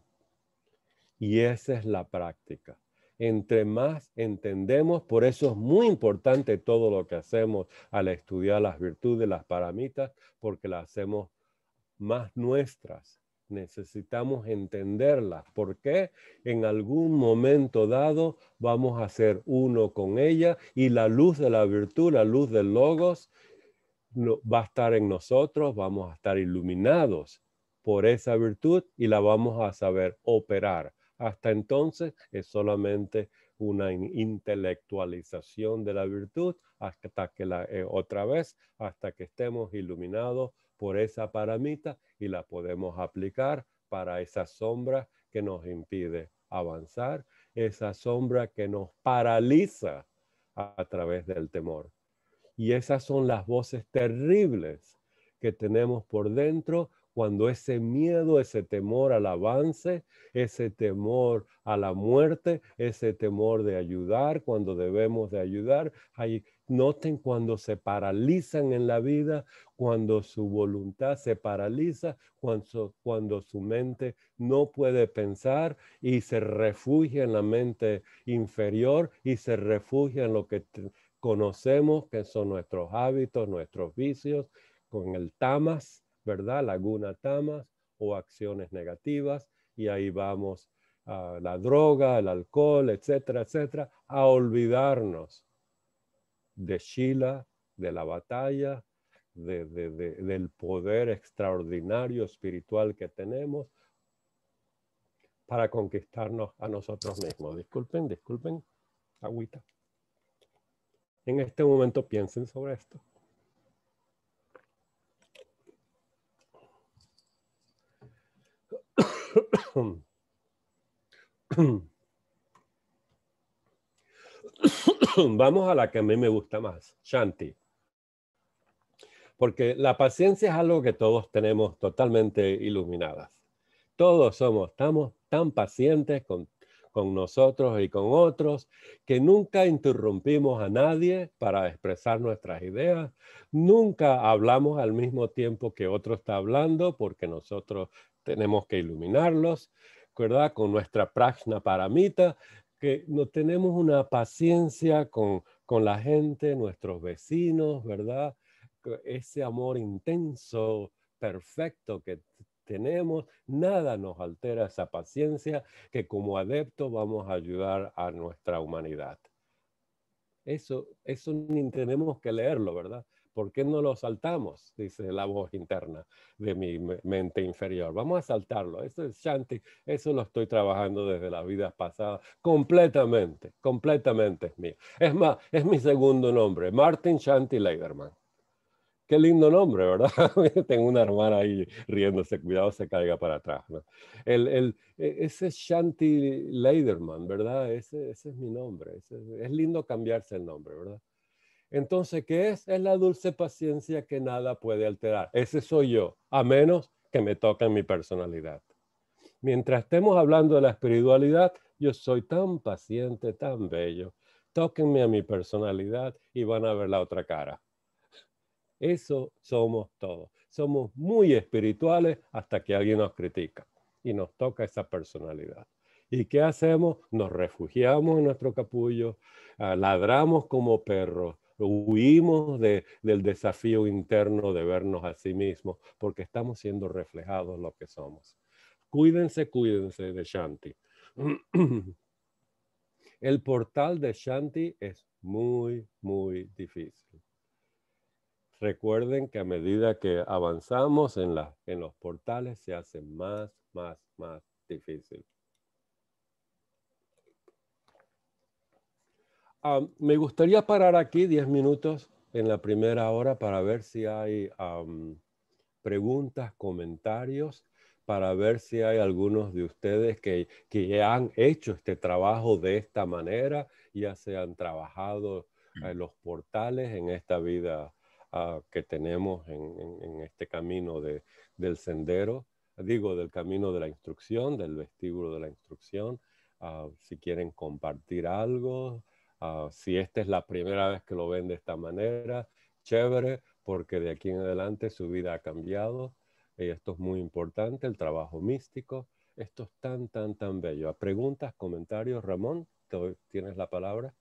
S1: Y esa es la práctica. Entre más entendemos, por eso es muy importante todo lo que hacemos al estudiar las virtudes, las paramitas, porque las hacemos más nuestras necesitamos entenderlas, porque en algún momento dado vamos a ser uno con ella y la luz de la virtud, la luz del logos, va a estar en nosotros, vamos a estar iluminados por esa virtud y la vamos a saber operar. Hasta entonces es solamente una intelectualización de la virtud hasta que la eh, otra vez hasta que estemos iluminados por esa paramita y la podemos aplicar para esa sombra que nos impide avanzar, esa sombra que nos paraliza a, través del temor. Y esas son las voces terribles que tenemos por dentro cuando ese miedo, ese temor al avance, ese temor a la muerte, ese temor de ayudar cuando debemos de ayudar, ahí noten cuando se paralizan en la vida, cuando su voluntad se paraliza, cuando, cuando su mente no puede pensar y se refugia en la mente inferior y se refugia en lo que conocemos, que son nuestros hábitos, nuestros vicios, con el tamas ¿verdad? Laguna Tamas o acciones negativas y ahí vamos a la droga, el alcohol, etcétera, etcétera, a olvidarnos de Shila, de la batalla, del poder extraordinario espiritual que tenemos para conquistarnos a nosotros mismos. Disculpen, disculpen, agüita. En este momento piensen sobre esto. Vamos a la que a mí me gusta más, Shanti. Porque la paciencia es algo que todos tenemos totalmente iluminadas. Todos somos, estamos tan pacientes con, con nosotros y con otros que nunca interrumpimos a nadie para expresar nuestras ideas. Nunca hablamos al mismo tiempo que otro está hablando porque nosotros tenemos que iluminarlos, ¿verdad? Con nuestra prajna paramita, que no tenemos una paciencia con, la gente, nuestros vecinos, ¿verdad? Ese amor intenso, perfecto que tenemos, nada nos altera esa paciencia que como adepto vamos a ayudar a nuestra humanidad. Eso, eso ni tenemos que leerlo, ¿verdad? ¿Por qué no lo saltamos? Dice la voz interna de mi mente inferior. Vamos a saltarlo. Eso es Shanti. Eso lo estoy trabajando desde las vidas pasadas. Completamente, completamente es mío. Es más, es mi segundo nombre, Martin Shanti Leiderman. Qué lindo nombre, ¿verdad? Tengo una hermana ahí riéndose, cuidado se caiga para atrás. El, el, e, ese Shanti Leiderman, ¿verdad? Ese, ese es mi nombre. es lindo cambiarse el nombre, ¿verdad? Entonces, ¿qué es? Es la dulce paciencia que nada puede alterar. Ese soy yo, a menos que me toquen mi personalidad. Mientras estemos hablando de la espiritualidad, yo soy tan paciente, tan bello. Tóquenme a mi personalidad y van a ver la otra cara. Eso somos todos. Somos muy espirituales hasta que alguien nos critica y nos toca esa personalidad. ¿Y qué hacemos? Nos refugiamos en nuestro capullo, ah, ladramos como perros, huimos del desafío interno de vernos a sí mismos porque estamos siendo reflejados lo que somos. Cuídense, cuídense de Shanti. El portal de Shanti es muy, muy difícil. Recuerden que a medida que avanzamos en, en los portales se hace más, más, más difícil. me gustaría parar aquí diez minutos en la primera hora para ver si hay preguntas, comentarios, para ver si hay algunos de ustedes que, que han hecho este trabajo de esta manera, ya se han trabajado mm. eh, los portales en esta vida ah, que tenemos en, este camino del sendero, digo, del camino de la instrucción, del vestíbulo de la instrucción. Ah, si quieren compartir algo, Ah, si esta es la primera vez que lo ven de esta manera, chévere, porque de aquí en adelante su vida ha cambiado. Y eh, esto es muy importante, el trabajo místico. Esto es tan, tan, tan bello. ¿Preguntas, comentarios? Ramón,
S2: tienes la palabra.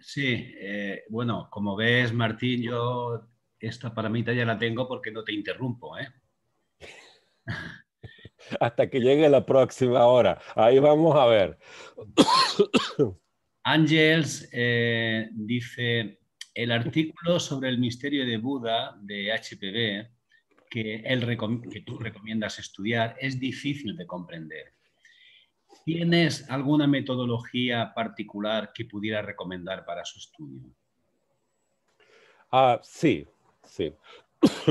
S2: Sí, eh, bueno, como ves, Martín, yo esta paramita ya la tengo porque no te interrumpo. ¿eh?
S1: Hasta que llegue la próxima hora. Ahí vamos a ver.
S2: Ángels eh, dice, el artículo sobre el misterio de Buda de HPB, que, que tú recomiendas estudiar es difícil de comprender. ¿Tienes alguna metodología particular que pudiera recomendar para su estudio? Ah, sí,
S1: sí.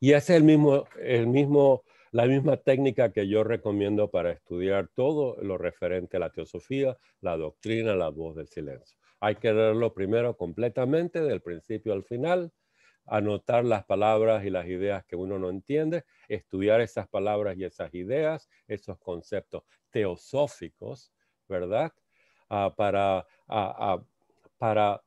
S1: y hace el mismo, el mismo la misma técnica que yo recomiendo para estudiar todo lo referente a la teosofía, la doctrina, la voz del silencio. Hay que leerlo primero completamente, del principio al final, anotar las palabras y las ideas que uno no entiende, estudiar esas palabras y esas ideas, esos conceptos teosóficos, ¿verdad? Ah, para, ah, ah, para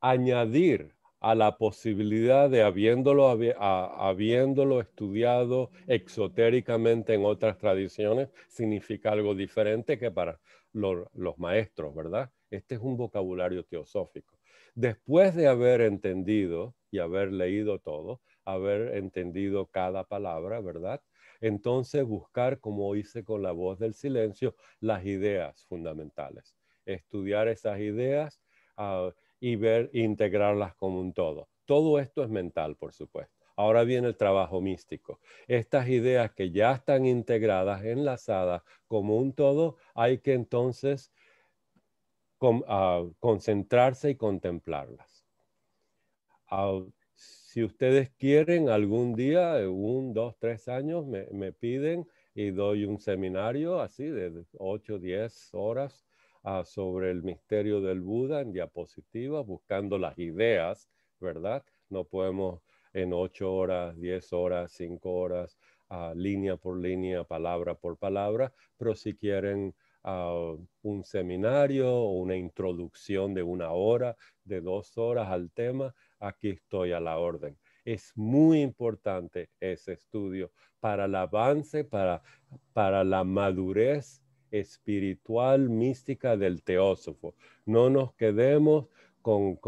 S1: añadir a la posibilidad de habiéndolo, habiéndolo estudiado exotéricamente en otras tradiciones, significa algo diferente que para los maestros, ¿verdad? Este es un vocabulario teosófico. Después de haber entendido y haber leído todo, haber entendido cada palabra, ¿verdad? Entonces buscar, como hice con la voz del silencio, las ideas fundamentales, estudiar esas ideas. Ah, y ver integrarlas como un todo. Todo esto es mental, por supuesto. Ahora viene el trabajo místico. Estas ideas que ya están integradas, enlazadas como un todo, hay que entonces ah, concentrarse y contemplarlas. si ustedes quieren, algún día, un, dos, tres años, me, piden y doy un seminario así de ocho, diez horas Ah, sobre el misterio del Buda en diapositivas, buscando las ideas, ¿verdad? No podemos en ocho horas, diez horas, cinco horas, ah, línea por línea, palabra por palabra, pero si quieren ah, un seminario o una introducción de una hora, de dos horas al tema, aquí estoy a la orden. Es muy importante ese estudio para el avance, para la madurez espiritual mística del teósofo. No nos quedemos con,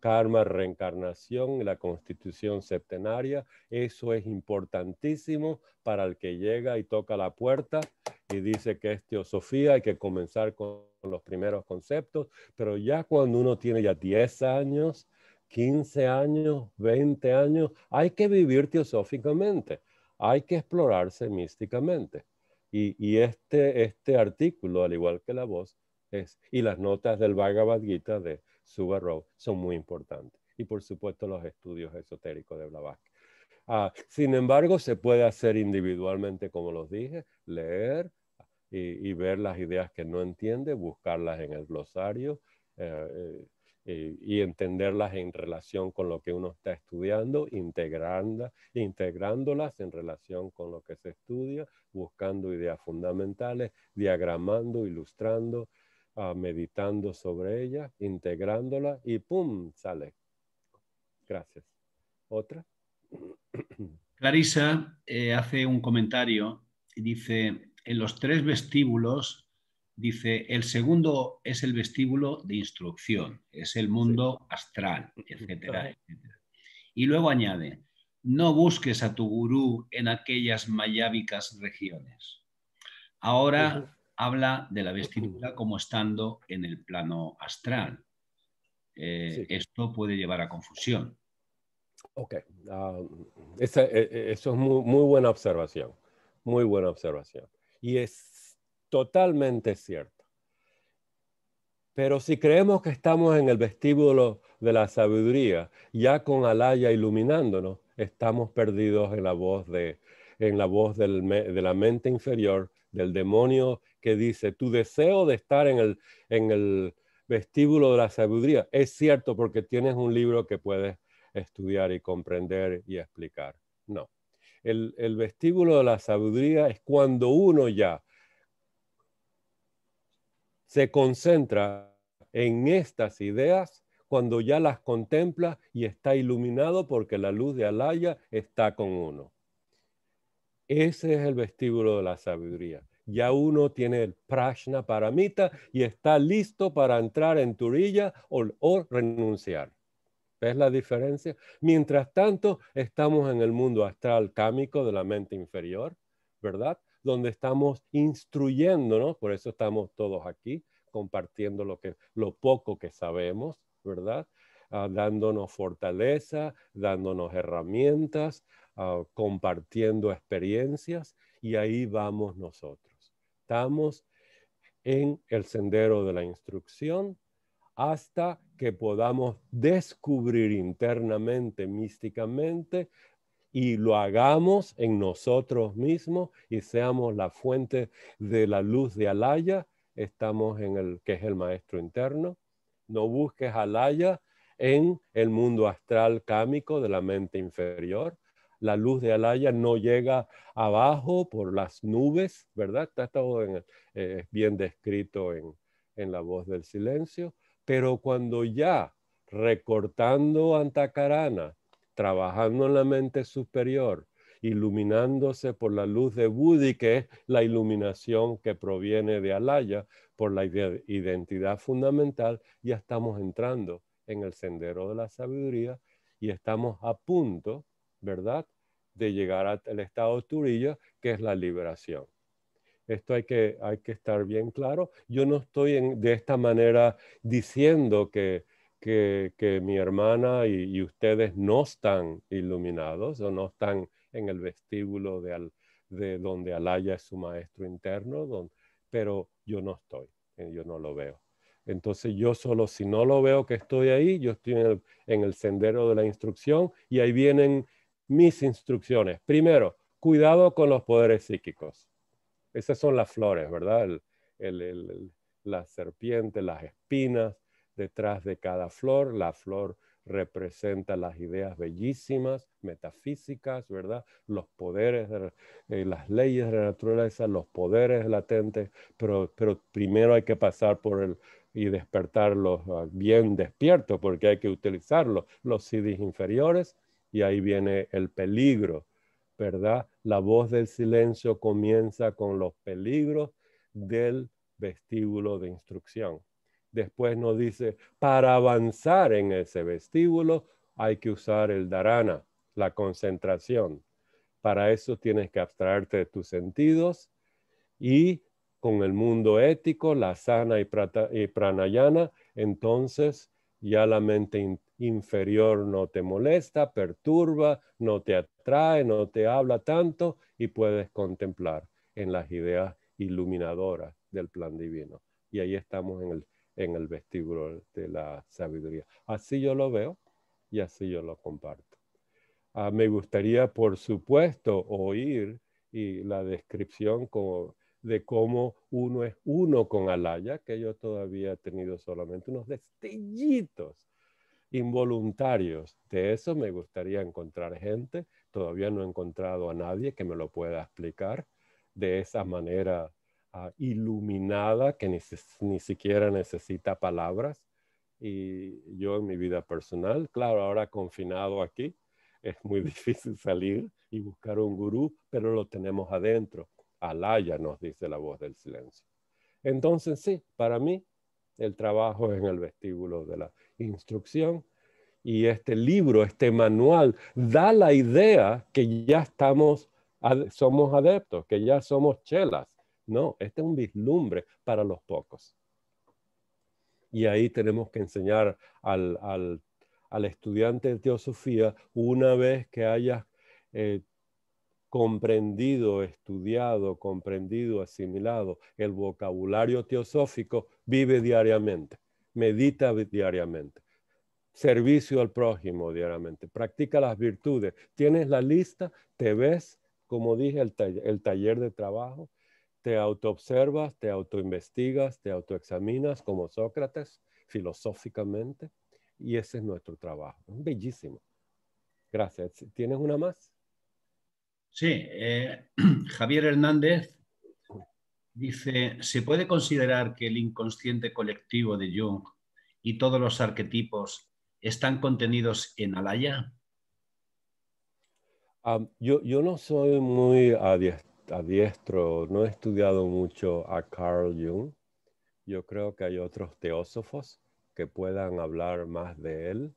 S1: karma, reencarnación, la constitución septenaria. Eso es importantísimo para el que llega y toca la puerta y dice que es teosofía, hay que comenzar con los primeros conceptos, pero ya cuando uno tiene ya 10 años, 15 años, 20 años, hay que vivir teosóficamente, hay que explorarse místicamente. Y, este, este, artículo, al igual que la voz, y las notas del Bhagavad Gita de Subarrow son muy importantes. Y por supuesto los estudios esotéricos de Blavatsky. Ah, sin embargo, se puede hacer individualmente, como los dije, leer y, ver las ideas que no entiende, buscarlas en el glosario eh, eh, y entenderlas en relación con lo que uno está estudiando, integrándolas en relación con lo que se estudia, buscando ideas fundamentales, diagramando, ilustrando, ah, meditando sobre ellas, integrándola y ¡pum! sale. Gracias. ¿Otra?
S2: Clarisa eh, hace un comentario y dice, en los tres vestíbulos, dice, el segundo es el vestíbulo de instrucción, es el mundo astral, etcétera, etcétera. Y luego añade, no busques a tu gurú en aquellas mayábicas regiones. Ahora habla de la vestidura como estando en el plano astral. Eh, esto puede llevar a confusión. Ok, ah, eh, eh, eso es muy, buena observación,
S1: muy buena observación. Y es totalmente cierto. Pero si creemos que estamos en el vestíbulo de la sabiduría, ya con Alaya iluminándonos, estamos perdidos en la voz, de, en la voz de la mente inferior, del demonio que dice, tu deseo de estar en el, vestíbulo de la sabiduría es cierto porque tienes un libro que puedes estudiar y comprender y explicar. No. el vestíbulo de la sabiduría es cuando uno ya se concentra en estas ideas cuando ya las contempla y está iluminado porque la luz de Alaya está con uno. Ese es el vestíbulo de la sabiduría. Ya uno tiene el prashna paramita y está listo para entrar en turilla o, o renunciar. ¿Ves la diferencia? Mientras tanto, estamos en el mundo astral cámico de la mente inferior, ¿verdad? Donde estamos instruyéndonos, por eso estamos todos aquí, compartiendo lo, que, lo poco que sabemos, ¿verdad? Ah, dándonos fortaleza, dándonos herramientas, ah, compartiendo experiencias y ahí vamos nosotros. Estamos en el sendero de la instrucción hasta que podamos descubrir internamente, místicamente, y lo hagamos en nosotros mismos y seamos la fuente de la luz de Alaya, estamos en el que es el maestro interno, no busques Alaya en el mundo astral cámico de la mente inferior. La luz de Alaya no llega abajo por las nubes, ¿verdad? Está todo eh, bien descrito en, en La voz del silencio. Pero cuando ya recortando Antacarana, trabajando en la mente superior, iluminándose por la luz de Budi, que es la iluminación que proviene de Alaya, por la identidad fundamental, ya estamos entrando en el sendero de la sabiduría y estamos a punto, ¿verdad?, de llegar al estado turilla, que es la liberación. Esto hay que, estar bien claro. Yo no estoy de esta manera diciendo que, que, mi hermana y, ustedes no están iluminados o no están en el vestíbulo de, donde Alaya es su maestro interno, pero yo no estoy, eh, yo no lo veo. Entonces yo solo, si no lo veo que estoy ahí, yo estoy en el, sendero de la instrucción y ahí vienen mis instrucciones. Primero, cuidado con los poderes psíquicos. Esas son las flores, ¿verdad? la serpiente, las espinas detrás de cada flor, la flor representa las ideas bellísimas, metafísicas, ¿verdad? Los poderes, eh, las leyes de la naturaleza, los poderes latentes, pero, pero primero hay que pasar por el y despertarlos ah, bien despiertos porque hay que utilizarlos, los CDs inferiores, y ahí viene el peligro, ¿verdad? La voz del silencio comienza con los peligros del vestíbulo de instrucción. Después nos dice, para avanzar en ese vestíbulo hay que usar el darana la concentración. Para eso tienes que abstraerte de tus sentidos y con el mundo ético, la sana y, y pranayana, entonces ya la mente inferior no te molesta, perturba, no te atrae, no te habla tanto y puedes contemplar en las ideas iluminadoras del plan divino. Y ahí estamos en el en el vestíbulo de la sabiduría. Así yo lo veo y así yo lo comparto. Ah, me gustaría, por supuesto, oír y la descripción de cómo uno es uno con Alaya, que yo todavía he tenido solamente unos destellitos involuntarios. De eso me gustaría encontrar gente. Todavía no he encontrado a nadie que me lo pueda explicar de esa manera Ah, iluminada que ni, siquiera necesita palabras. Y yo en mi vida personal, claro, ahora confinado aquí, es muy difícil salir y buscar un gurú, pero lo tenemos adentro. Alaya nos dice la voz del silencio. Entonces sí, para mí el trabajo en el vestíbulo de la instrucción y este libro, este manual, da la idea que ya estamos, somos adeptos, que ya somos chelas, no, este es un vislumbre para los pocos. Y ahí tenemos que enseñar al, estudiante de teosofía, una vez que hayas eh, comprendido, estudiado, comprendido, asimilado el vocabulario teosófico, vive diariamente, medita diariamente, servicio al prójimo diariamente, practica las virtudes, tienes la lista, te ves, como dije, el taller de trabajo, te autoobservas, te autoinvestigas, te autoexaminas como Sócrates filosóficamente y ese es nuestro trabajo. bellísimo.
S2: Gracias. ¿Tienes una más? Sí, eh, Javier Hernández dice, ¿se puede considerar que el inconsciente colectivo de Jung y todos los arquetipos están contenidos en Alaya?
S1: Ah, yo, no soy muy adiestrado adiestro, no he estudiado mucho a Carl Jung. Yo creo que hay otros teósofos que puedan hablar más de él,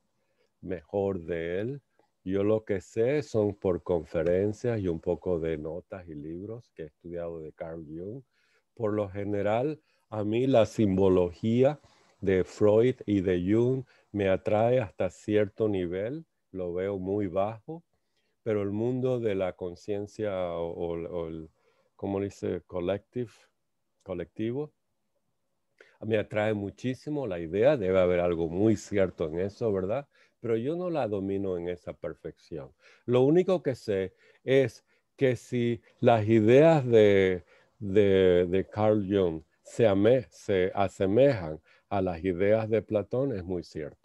S1: mejor de él. Yo lo que sé son por conferencias y un poco de notas y libros que he estudiado de Carl Jung. Por lo general, a mí la simbología de Freud y de Jung me atrae hasta cierto nivel, lo veo muy bajo, pero el mundo de la conciencia o, el, ¿cómo dice? Collective, colectivo, me atrae muchísimo la idea, debe haber algo muy cierto en eso, ¿verdad? Pero yo no la domino en esa perfección. Lo único que sé es que si las ideas de, de, Carl Jung se asemejan a las ideas de Platón, es muy cierto.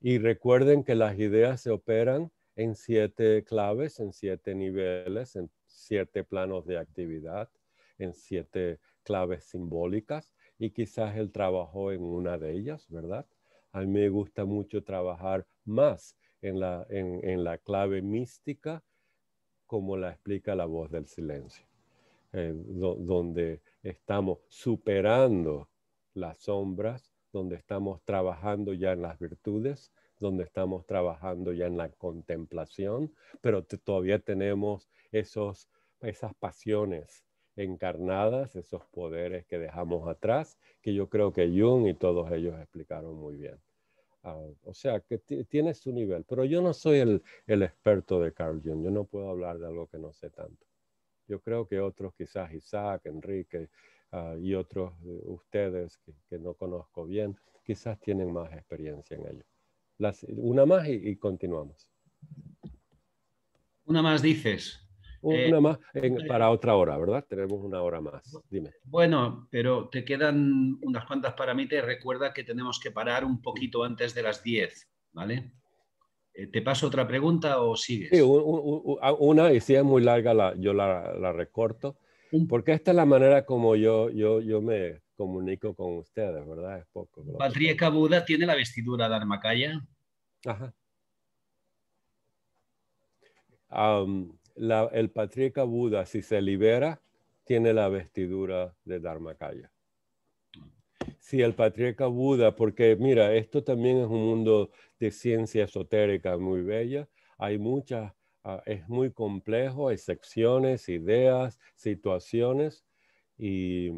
S1: Y recuerden que las ideas se operan en siete claves, en siete niveles, en siete planos de actividad, en siete claves simbólicas y quizás él trabajó en una de ellas, ¿verdad? A mí me gusta mucho trabajar más en la, clave mística como la explica la voz del silencio, eh, donde estamos superando las sombras, donde estamos trabajando ya en las virtudes, donde estamos trabajando ya en la contemplación, pero todavía tenemos esos, esas pasiones encarnadas, esos poderes que dejamos atrás, que yo creo que Jung y todos ellos explicaron muy bien. Ah, o sea, que tiene su nivel, pero yo no soy el, experto de Carl Jung, yo no puedo hablar de algo que no sé tanto. Yo creo que otros, quizás Isaac, Enrique ah, y otros, de ustedes que no conozco bien, quizás tienen más experiencia en ello una más y, continuamos.
S2: Una más dices.
S1: Eh, una más eh, para otra hora, ¿verdad? Tenemos una hora más. Dime.
S2: Bueno, pero te quedan unas cuantas para mí. Te recuerda que tenemos que parar un poquito antes de las 10, ¿vale? Eh, ¿Te paso otra pregunta o sigues?
S1: Sí, una, y si es muy larga, yo la, recorto, porque esta es la manera como yo, yo, yo me comunico con ustedes, ¿verdad? Es poco.
S2: Buda tiene la vestidura de Armacaya. Ajá.
S1: el patriarca Buda, si se libera, tiene la vestidura de Dharmakaya. Si el patriarca Buda, porque mira, esto también es un mundo de ciencia esotérica muy bella, hay muchas, ah, es muy complejo, hay secciones, ideas, situaciones, y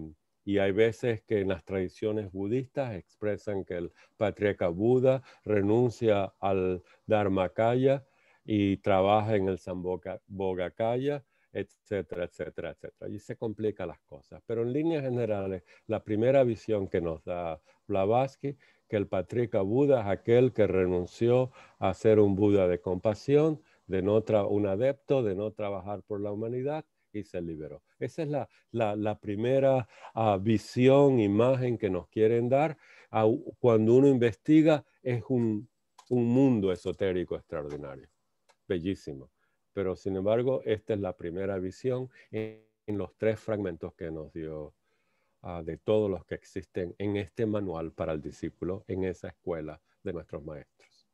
S1: y hay veces que en las tradiciones budistas expresan que el patriarca Buda renuncia al Dharmakaya y trabaja en el Sambhogakaya, etcétera, etcétera, etcétera. Y se complican las cosas. Pero en líneas generales, la primera visión que nos da Blavatsky, que el patriarca Buda es aquel que renunció a ser un Buda de compasión, de no un adepto, de no trabajar por la humanidad, y se liberó. Esa es la, la, primera ah, visión, imagen que nos quieren dar. Ah, cuando uno investiga, es un, un mundo esotérico extraordinario, bellísimo. Pero sin embargo, esta es la primera visión en, los tres fragmentos que nos dio ah, de todos los que existen en este manual para el discípulo, en esa escuela de nuestros maestros.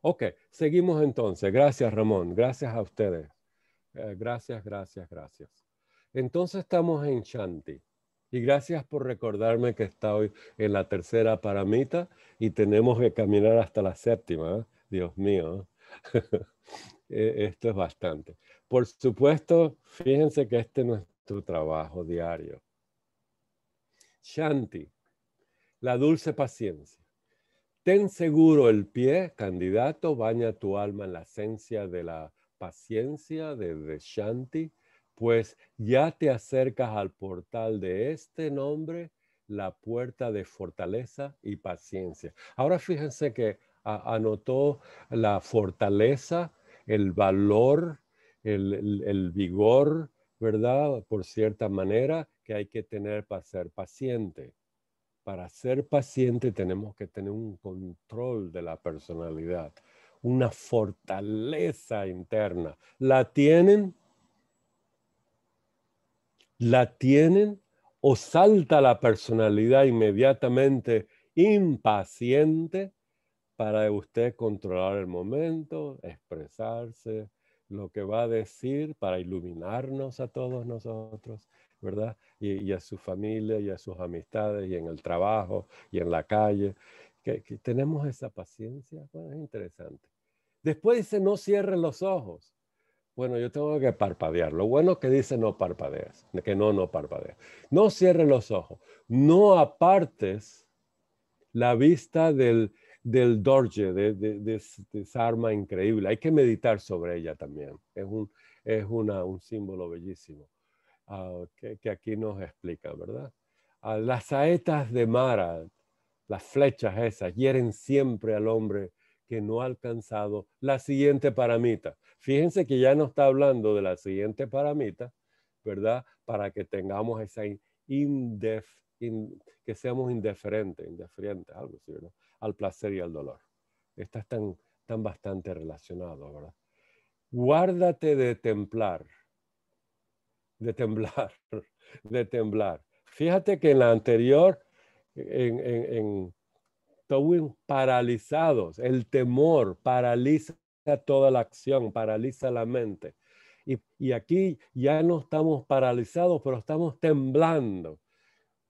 S1: Ok, seguimos entonces. Gracias Ramón, gracias a ustedes. Eh, gracias, gracias, gracias. Entonces estamos en Shanti. Y gracias por recordarme que está hoy en la tercera paramita y tenemos que caminar hasta la séptima. ¿eh? Dios mío, ¿eh? esto es bastante. Por supuesto, fíjense que este no es tu trabajo diario. Shanti, la dulce paciencia. Ten seguro el pie, candidato, baña tu alma en la esencia de la paciencia, de, Shanti, pues ya te acercas al portal de este nombre, la puerta de fortaleza y paciencia. Ahora fíjense que anotó la fortaleza, el valor, el vigor, ¿verdad? Por cierta manera que hay que tener para ser paciente. Para ser paciente tenemos que tener un control de la personalidad una fortaleza interna. ¿La tienen? ¿La tienen? ¿O salta la personalidad inmediatamente impaciente para usted controlar el momento, expresarse, lo que va a decir para iluminarnos a todos nosotros, ¿verdad? Y, a su familia y a sus amistades y en el trabajo y en la calle tenemos esa paciencia. Bueno, es interesante. Después dice, no cierres los ojos. Bueno, yo tengo que parpadear. Lo bueno que dice no parpadeas, que no, no parpadeas. No cierres los ojos. No apartes la vista del, del dorje, de, de, esa arma increíble. Hay que meditar sobre ella también. Es un, es una, un símbolo bellísimo ah, que, aquí nos explica, ¿verdad? A las saetas de Mara, las flechas esas hieren siempre al hombre que no ha alcanzado la siguiente paramita. Fíjense que ya no está hablando de la siguiente paramita, ¿verdad? Para que tengamos esa indef, que seamos indiferentes, indiferentes, algo Al placer y al dolor. Estas están, bastante relacionadas, ¿verdad? Guárdate de temblar. de temblar, de temblar. Fíjate que en la anterior en, en, en paralizados. El temor paraliza toda la acción, paraliza la mente. Y, y, aquí ya no estamos paralizados, pero estamos temblando.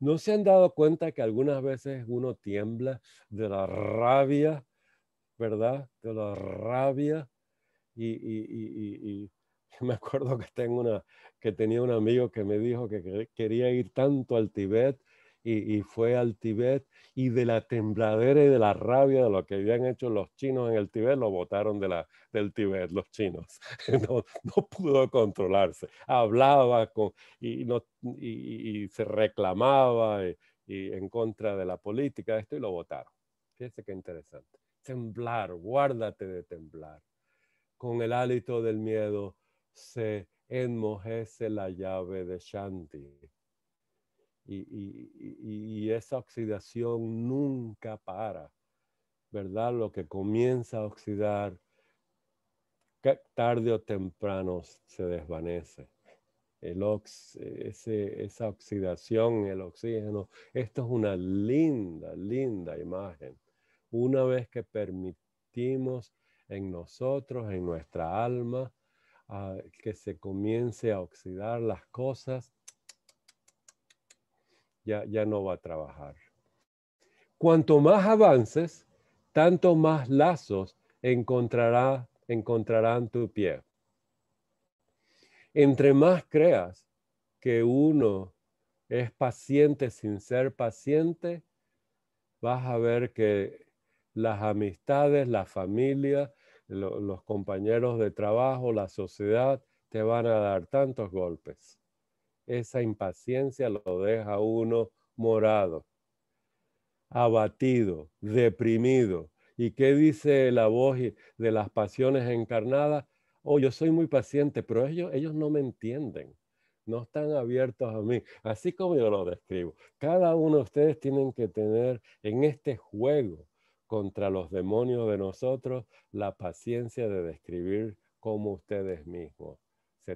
S1: ¿No se han dado cuenta que algunas veces uno tiembla de la rabia, verdad? De la rabia. Y, y, y me acuerdo que, tengo una, que tenía un amigo que me dijo que quería ir tanto al Tibet y, fue al Tíbet y de la tembladera y de la rabia de lo que habían hecho los chinos en el Tíbet, lo votaron de del Tíbet los chinos. No, pudo controlarse. Hablaba con, y, no, y, se reclamaba eh, en contra de la política esto y lo votaron. Fíjense qué interesante. Temblar, guárdate de temblar. Con el hálito del miedo se enmojece la llave de Shanti y, esa oxidación nunca para, ¿verdad? Lo que comienza a oxidar tarde o temprano se desvanece. esa oxidación, el oxígeno, esto es una linda, linda imagen. Una vez que permitimos en nosotros, en nuestra alma, ah, que se comience a oxidar las cosas, ya, no va a trabajar. Cuanto más avances, tanto más lazos encontrará, encontrarán tu pie. Entre más creas que uno es paciente sin ser paciente, vas a ver que las amistades, la familia, los compañeros de trabajo, la sociedad, te van a dar tantos golpes esa impaciencia lo deja uno morado, abatido, deprimido. ¿Y qué dice la voz de las pasiones encarnadas? Oh, yo soy muy paciente, pero ellos, ellos no me entienden, no están abiertos a mí, así como yo lo describo. Cada uno de ustedes tienen que tener en este juego contra los demonios de nosotros la paciencia de describir como ustedes mismos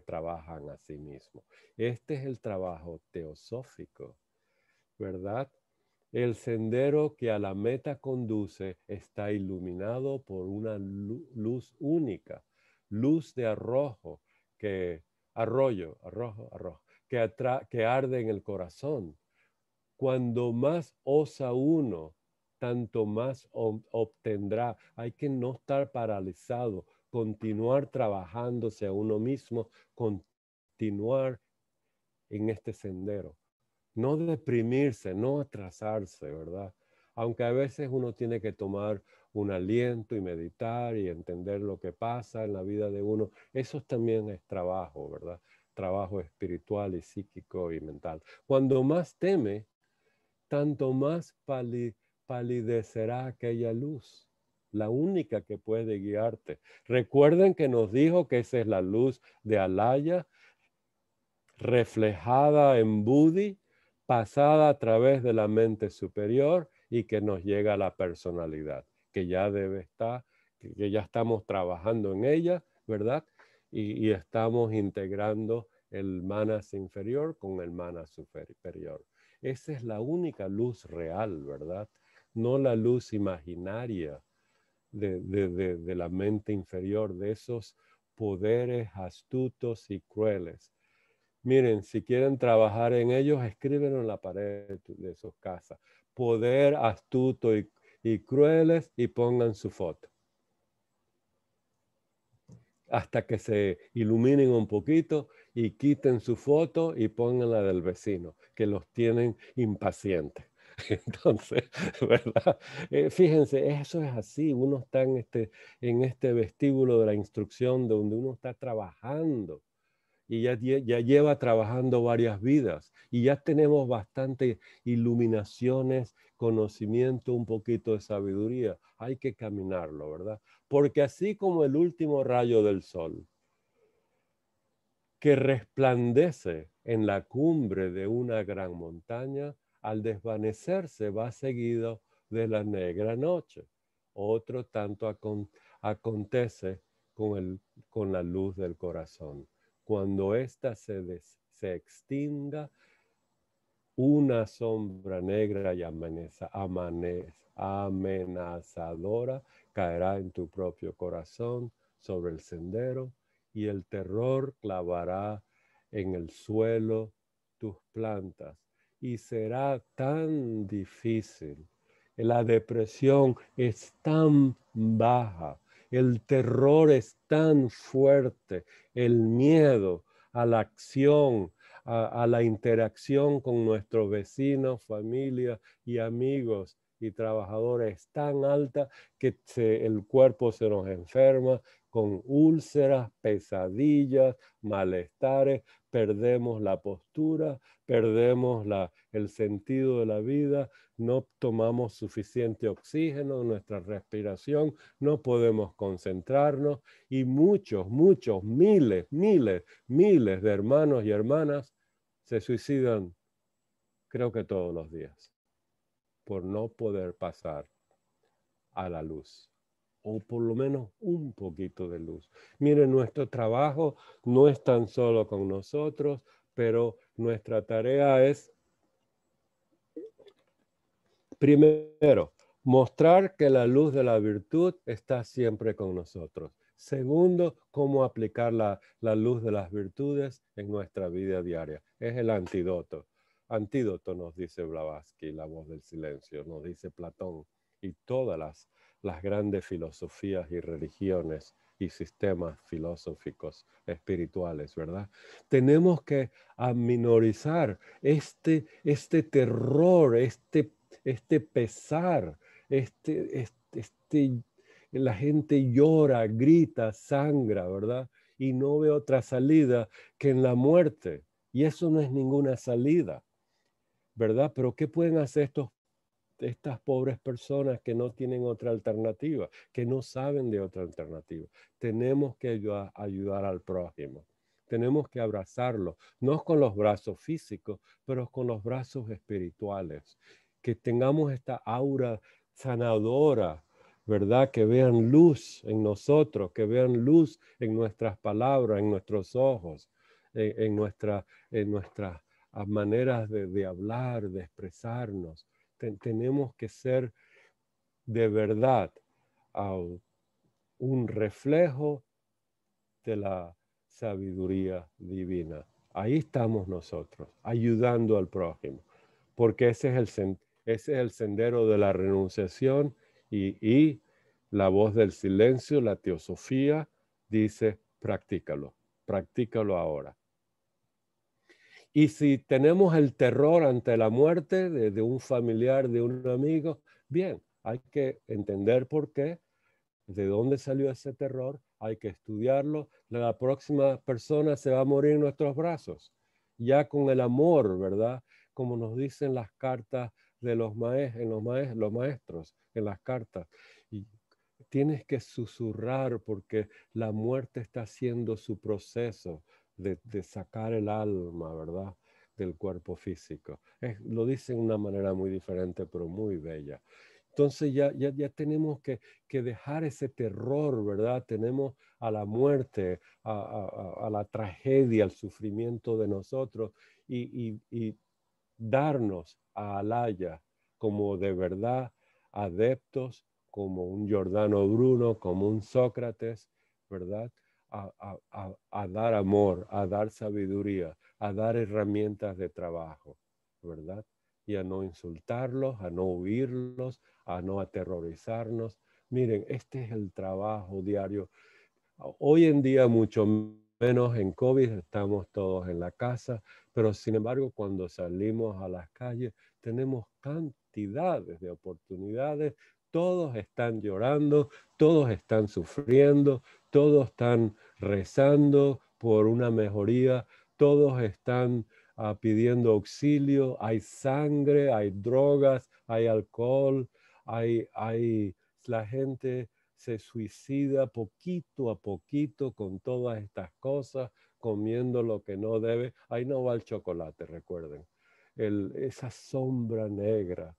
S1: trabajan a sí mismos. Este es el trabajo teosófico, ¿verdad? El sendero que a la meta conduce está iluminado por una luz única, luz de arrojo, que arroyo, arrojo, arrojo, que, que arde en el corazón. Cuando más osa uno, tanto más obtendrá. Hay que no estar paralizado continuar trabajándose a uno mismo, continuar en este sendero. No deprimirse, no atrasarse, ¿verdad? Aunque a veces uno tiene que tomar un aliento y meditar y entender lo que pasa en la vida de uno, eso también es trabajo, ¿verdad? Trabajo espiritual y psíquico y mental. Cuando más teme, tanto más palidecerá aquella luz la única que puede guiarte. Recuerden que nos dijo que esa es la luz de Alaya, reflejada en Budi, pasada a través de la mente superior y que nos llega a la personalidad, que ya debe estar, que ya estamos trabajando en ella, ¿verdad? Y, y estamos integrando el manas inferior con el manas superior. Esa es la única luz real, ¿verdad? No la luz imaginaria de, la mente inferior, de esos poderes astutos y crueles. Miren, si quieren trabajar en ellos, escríbenlo en la pared de sus casas. Poder astuto y, y crueles y pongan su foto. Hasta que se iluminen un poquito y quiten su foto y pongan la del vecino, que los tienen impacientes. Entonces, ¿verdad? Eh, fíjense, eso es así. Uno está este, en este, vestíbulo de la instrucción donde uno está trabajando y ya, ya lleva trabajando varias vidas y ya tenemos bastante iluminaciones, conocimiento, un poquito de sabiduría. Hay que caminarlo, ¿verdad? Porque así como el último rayo del sol que resplandece en la cumbre de una gran montaña, al desvanecerse va seguido de la negra noche. Otro tanto acontece con, la luz del corazón. Cuando ésta se, extinga, una sombra negra y amenazadora caerá en tu propio corazón sobre el sendero y el terror clavará en el suelo tus plantas y será tan difícil. La depresión es tan baja, el terror es tan fuerte, el miedo a la acción, a, la interacción con nuestros vecinos, familia y amigos y trabajadores es tan alta que el cuerpo se nos enferma con úlceras, pesadillas, malestares, perdemos la postura, perdemos el sentido de la vida, no tomamos suficiente oxígeno, nuestra respiración, no podemos concentrarnos y muchos, muchos, miles, miles, miles de hermanos y hermanas se suicidan, creo que todos los días, por no poder pasar a la luz o por lo menos un poquito de luz. Miren, nuestro trabajo no es tan solo con nosotros, pero nuestra tarea es, primero, mostrar que la luz de la virtud está siempre con nosotros. Segundo, cómo aplicar la, la luz de las virtudes en nuestra vida diaria. Es el antídoto. Antídoto nos dice Blavatsky, la voz del silencio, nos dice Platón y todas las las grandes filosofías y religiones y sistemas filosóficos espirituales, ¿verdad? Tenemos que aminorizar este, este terror, este, este pesar, este, este, este, la gente llora, grita, sangra, ¿verdad? Y no ve otra salida que en la muerte. Y eso no es ninguna salida, ¿verdad? Pero ¿qué pueden hacer estos estas pobres personas que no tienen otra alternativa, que no saben de otra alternativa. Tenemos que ayudar, al prójimo. Tenemos que abrazarlo, no con los brazos físicos, pero con los brazos espirituales. Que tengamos esta aura sanadora, ¿verdad? Que vean luz en nosotros, que vean luz en nuestras palabras, en nuestros ojos, en, nuestras ah, maneras de hablar, de expresarnos tenemos que ser de verdad un reflejo de la sabiduría divina. Ahí estamos nosotros, ayudando al prójimo, porque ese es el, sendero de la renunciación y, y la voz del silencio, la teosofía, dice, practícalo, practícalo ahora. Y si tenemos el terror ante la muerte de, un familiar, de un amigo, bien, hay que entender por qué, de dónde salió ese terror, hay que estudiarlo. La próxima persona se va a morir en nuestros brazos, ya con el amor, ¿verdad? Como nos dicen las cartas de los, en los maestros, en las cartas. Y tienes que susurrar porque la muerte está haciendo su proceso, de, sacar el alma, ¿verdad? Del cuerpo físico. lo dice de una manera muy diferente, pero muy bella. Entonces ya, ya, ya tenemos que, que, dejar ese terror, ¿verdad? Tenemos a la muerte, a, la tragedia, al sufrimiento de nosotros y, y darnos a Alaya como de verdad adeptos, como un Giordano Bruno, como un Sócrates, ¿verdad? a, dar amor, a dar sabiduría, a dar herramientas de trabajo, ¿verdad? Y a no insultarlos, a no huirlos, a no aterrorizarnos. Miren, este es el trabajo diario. Hoy en día mucho menos en COVID, estamos todos en la casa, pero sin embargo cuando salimos a las calles tenemos cantidades de oportunidades, todos están llorando, todos están sufriendo, todos están rezando por una mejoría, todos están ah, pidiendo auxilio, hay sangre, hay drogas, hay alcohol, la gente se suicida poquito a poquito con todas estas cosas, comiendo lo que no debe. Ahí no va el chocolate, recuerden. esa sombra negra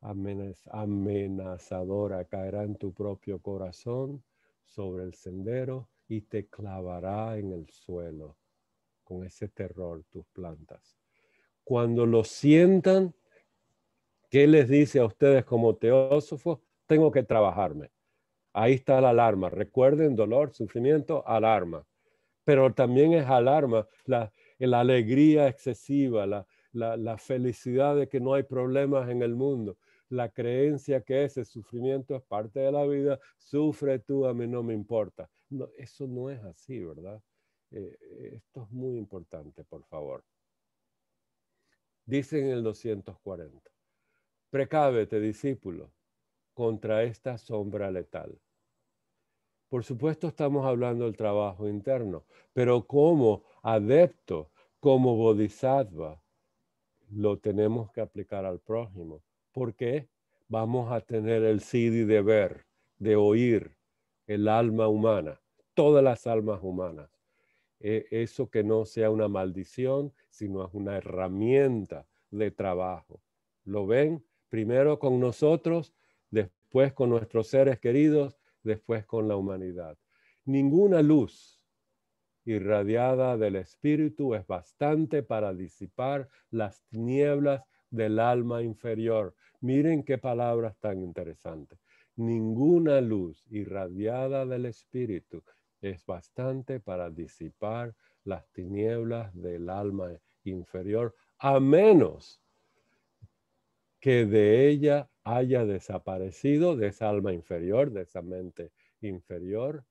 S1: amenazadora caerá en tu propio corazón sobre el sendero y te clavará en el suelo con ese terror tus plantas. Cuando lo sientan, ¿qué les dice a ustedes como teósofos? Tengo que trabajarme. Ahí está la alarma. Recuerden, dolor, sufrimiento, alarma. Pero también es alarma la, alegría excesiva, la felicidad de que no hay problemas en el mundo la creencia que ese sufrimiento es parte de la vida, sufre tú, a mí no me importa. eso no es así, ¿verdad? Eh, eh, esto es muy importante, por favor. Dice en el 240, Precábete, discípulo, contra esta sombra letal. Por supuesto estamos hablando del trabajo interno, pero como adepto, como bodhisattva, lo tenemos que aplicar al prójimo porque vamos a tener el CD de ver, de oír el alma humana, todas las almas humanas. E, eso que no sea una maldición, sino es una herramienta de trabajo. ¿Lo ven? Primero con nosotros, después con nuestros seres queridos, después con la humanidad. Ninguna luz irradiada del Espíritu es bastante para disipar las nieblas, del alma inferior. Miren qué palabras tan interesantes. Ninguna luz irradiada del espíritu es bastante para disipar las tinieblas del alma inferior, a menos que de ella haya desaparecido, de esa alma inferior, de esa mente inferior,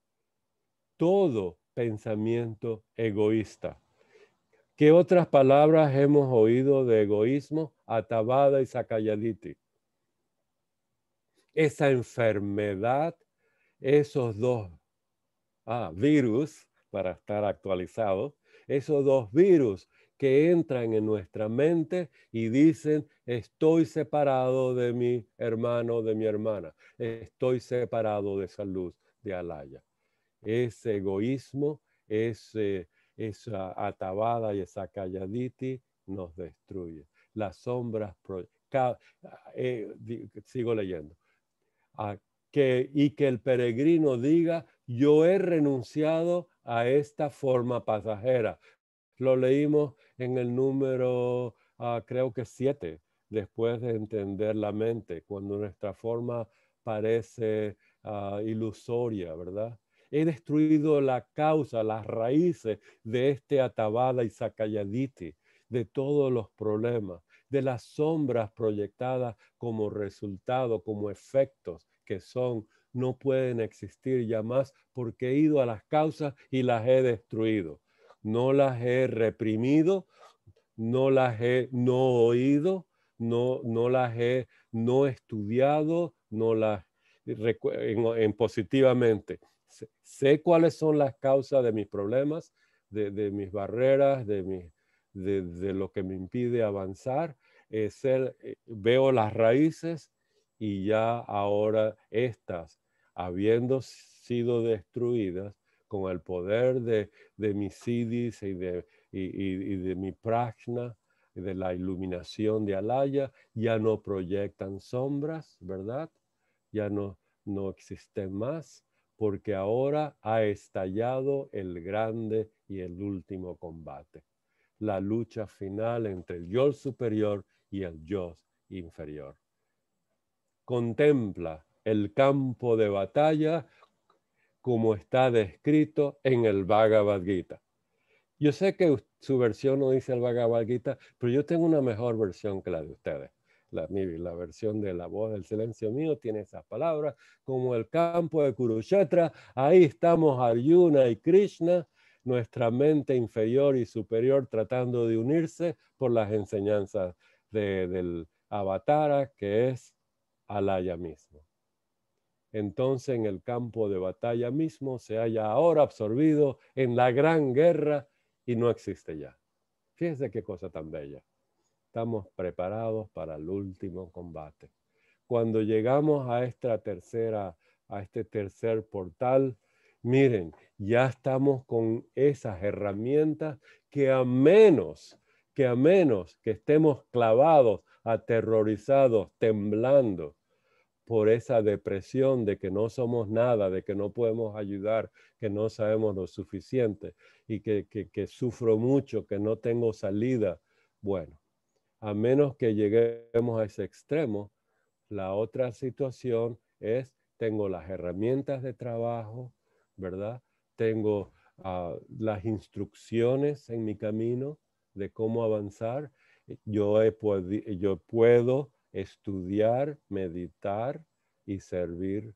S1: todo pensamiento egoísta. ¿Qué otras palabras hemos oído de egoísmo? Atavada y Sakayaditi. Esa enfermedad, esos dos ah, virus, para estar actualizados, esos dos virus que entran en nuestra mente y dicen, estoy separado de mi hermano, de mi hermana, estoy separado de esa luz de Alaya. Ese egoísmo, ese, esa atabada y esa nos destruye las sombras, eh, sigo leyendo, ah, que, y que el peregrino diga, yo he renunciado a esta forma pasajera. Lo leímos en el número, ah, creo que siete, después de entender la mente, cuando nuestra forma parece ah, ilusoria, ¿verdad? he destruido la causa, las raíces de este Atavala y sacayaditi de todos los problemas, de las sombras proyectadas como resultado, como efectos que son, no pueden existir ya más porque he ido a las causas y las he destruido. No las he reprimido, no las he no oído, no, no las he no estudiado, no las en, positivamente. Sé, cuáles son las causas de mis problemas, de, de mis barreras, de mis de, lo que me impide avanzar, es el, eh, veo las raíces y ya ahora estas, habiendo sido destruidas con el poder de, de mis y de, y, de mi prajna, de la iluminación de Alaya, ya no proyectan sombras, ¿verdad? Ya no, no existen más, porque ahora ha estallado el grande y el último combate la lucha final entre el yo superior y el yo inferior. Contempla el campo de batalla como está descrito en el Bhagavad Gita. Yo sé que su versión no dice el Bhagavad Gita, pero yo tengo una mejor versión que la de ustedes. La, la versión de la voz del silencio mío tiene esas palabras, como el campo de Kurukshetra, ahí estamos Arjuna y Krishna, nuestra mente inferior y superior tratando de unirse por las enseñanzas del avatar, que es alaya mismo. Entonces en el campo de batalla mismo se haya ahora absorbido en la gran guerra y no existe ya. Fíjense qué cosa tan bella. Estamos preparados para el último combate. Cuando llegamos a esta tercera, a este tercer portal, Miren, ya estamos con esas herramientas que a menos, que a menos que estemos clavados, aterrorizados, temblando por esa depresión de que no somos nada, de que no podemos ayudar, que no sabemos lo suficiente y que, que, que sufro mucho, que no tengo salida. Bueno, a menos que lleguemos a ese extremo, la otra situación es, tengo las herramientas de trabajo, ¿verdad? Tengo ah, las instrucciones en mi camino de cómo avanzar. yo puedo estudiar, meditar y servir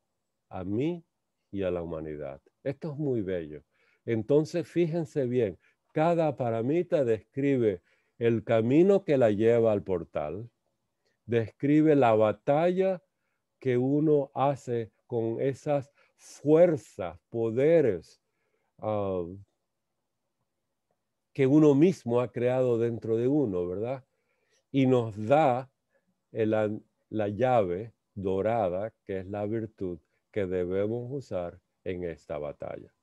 S1: a mí y a la humanidad. Esto es muy bello. Entonces, fíjense bien, cada paramita describe el camino que la lleva al portal, describe la batalla que uno hace con esas fuerzas, poderes um, que uno mismo ha creado dentro de uno, ¿verdad? Y nos da la llave dorada, que es la virtud que debemos usar en esta batalla.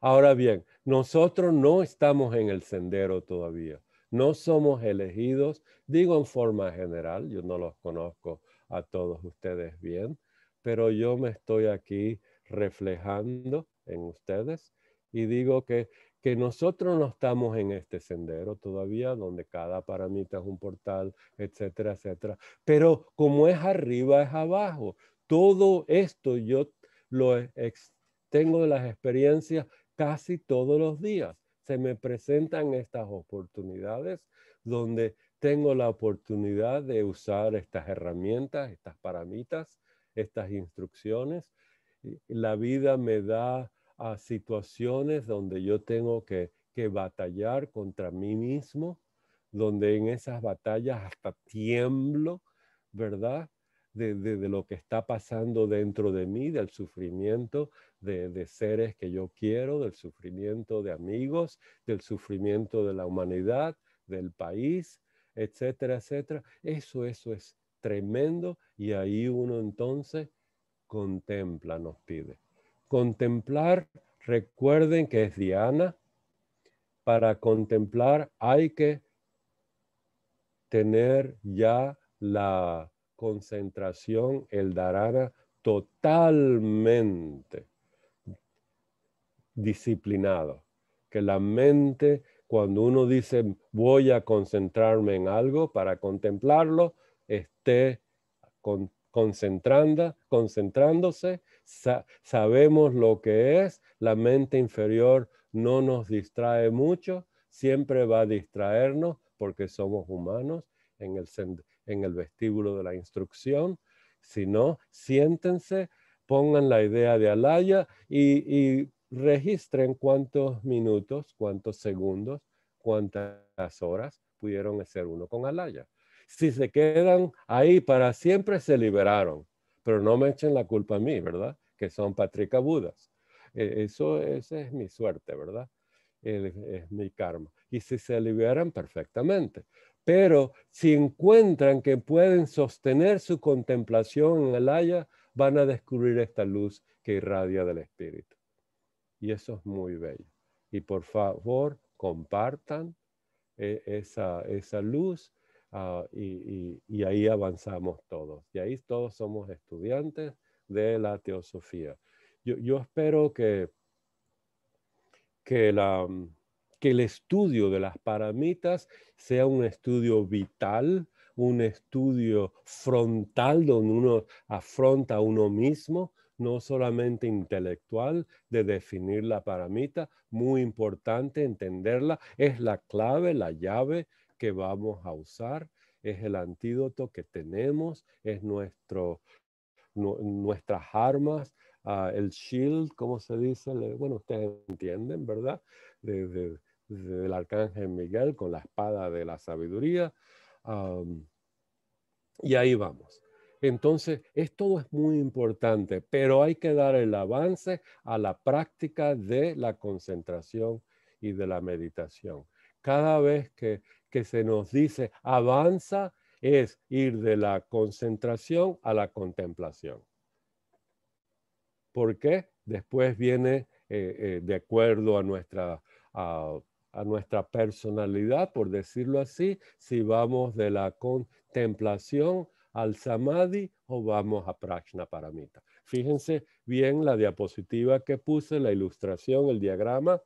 S1: Ahora bien, nosotros no estamos en el sendero todavía. No somos elegidos, digo en forma general, yo no los conozco a todos ustedes bien, pero yo me estoy aquí reflejando en ustedes. Y digo que, nosotros no estamos en este sendero todavía, donde cada paramita es un portal, etcétera, etcétera. Pero como es arriba, es abajo. Todo esto yo lo tengo de las experiencias casi todos los días. Se me presentan estas oportunidades donde tengo la oportunidad de usar estas herramientas, estas paramitas, estas instrucciones eh, la vida me da a situaciones donde yo tengo que, batallar contra mí mismo, donde en esas batallas hasta tiemblo, ¿verdad? De, lo que está pasando dentro de mí, del sufrimiento de, de, seres que yo quiero, del sufrimiento de amigos, del sufrimiento de la humanidad, del país, etcétera, etcétera. Eso, eso es tremendo y ahí uno entonces contempla, nos pide. Contemplar, recuerden que es Diana. Para contemplar hay que tener ya la concentración, el darana totalmente disciplinado. Que la mente, cuando uno dice voy a concentrarme en algo para contemplarlo, esté con concentrándose, sabemos lo que es, la mente inferior no nos distrae mucho, siempre va a distraernos porque somos humanos en el, vestíbulo de la instrucción. Si no, siéntense, pongan la idea de Alaya y, y registren cuántos minutos, cuántos segundos, cuántas horas pudieron hacer uno con Alaya. Si se quedan ahí para siempre, se liberaron. Pero no me echen la culpa a mí, ¿verdad? Que son patricabudas. Budas, e, eso, esa es mi suerte, ¿verdad? es mi karma. Y si se liberan, perfectamente. Pero si encuentran que pueden sostener su contemplación en el haya, van a descubrir esta luz que irradia del Espíritu. Y eso es muy bello. Y por favor, compartan eh, esa luz Ah, y, ahí avanzamos todos. Y ahí todos somos estudiantes de la teosofía. Yo, espero que, que, mm, que el estudio de las paramitas sea un estudio vital, un estudio frontal donde uno afronta a uno mismo, no solamente intelectual, de definir la paramita, muy importante entenderla, es la clave, la llave que vamos a usar, es el antídoto que tenemos, es nuestro, nuestras armas, ah, el shield, como se dice, bueno, ustedes entienden, ¿verdad? del arcángel Miguel con la espada de la sabiduría. y ahí vamos. Entonces, esto es muy importante, pero hay que dar el avance a la práctica de la concentración y de la meditación. Cada vez que que se nos dice avanza es ir de la concentración a la contemplación. ¿Por qué? Después viene eh, eh, de acuerdo a nuestra, a nuestra personalidad, por decirlo así, si vamos de la contemplación al samadhi o vamos a prajna paramita. Fíjense bien la diapositiva que puse, la ilustración, el diagrama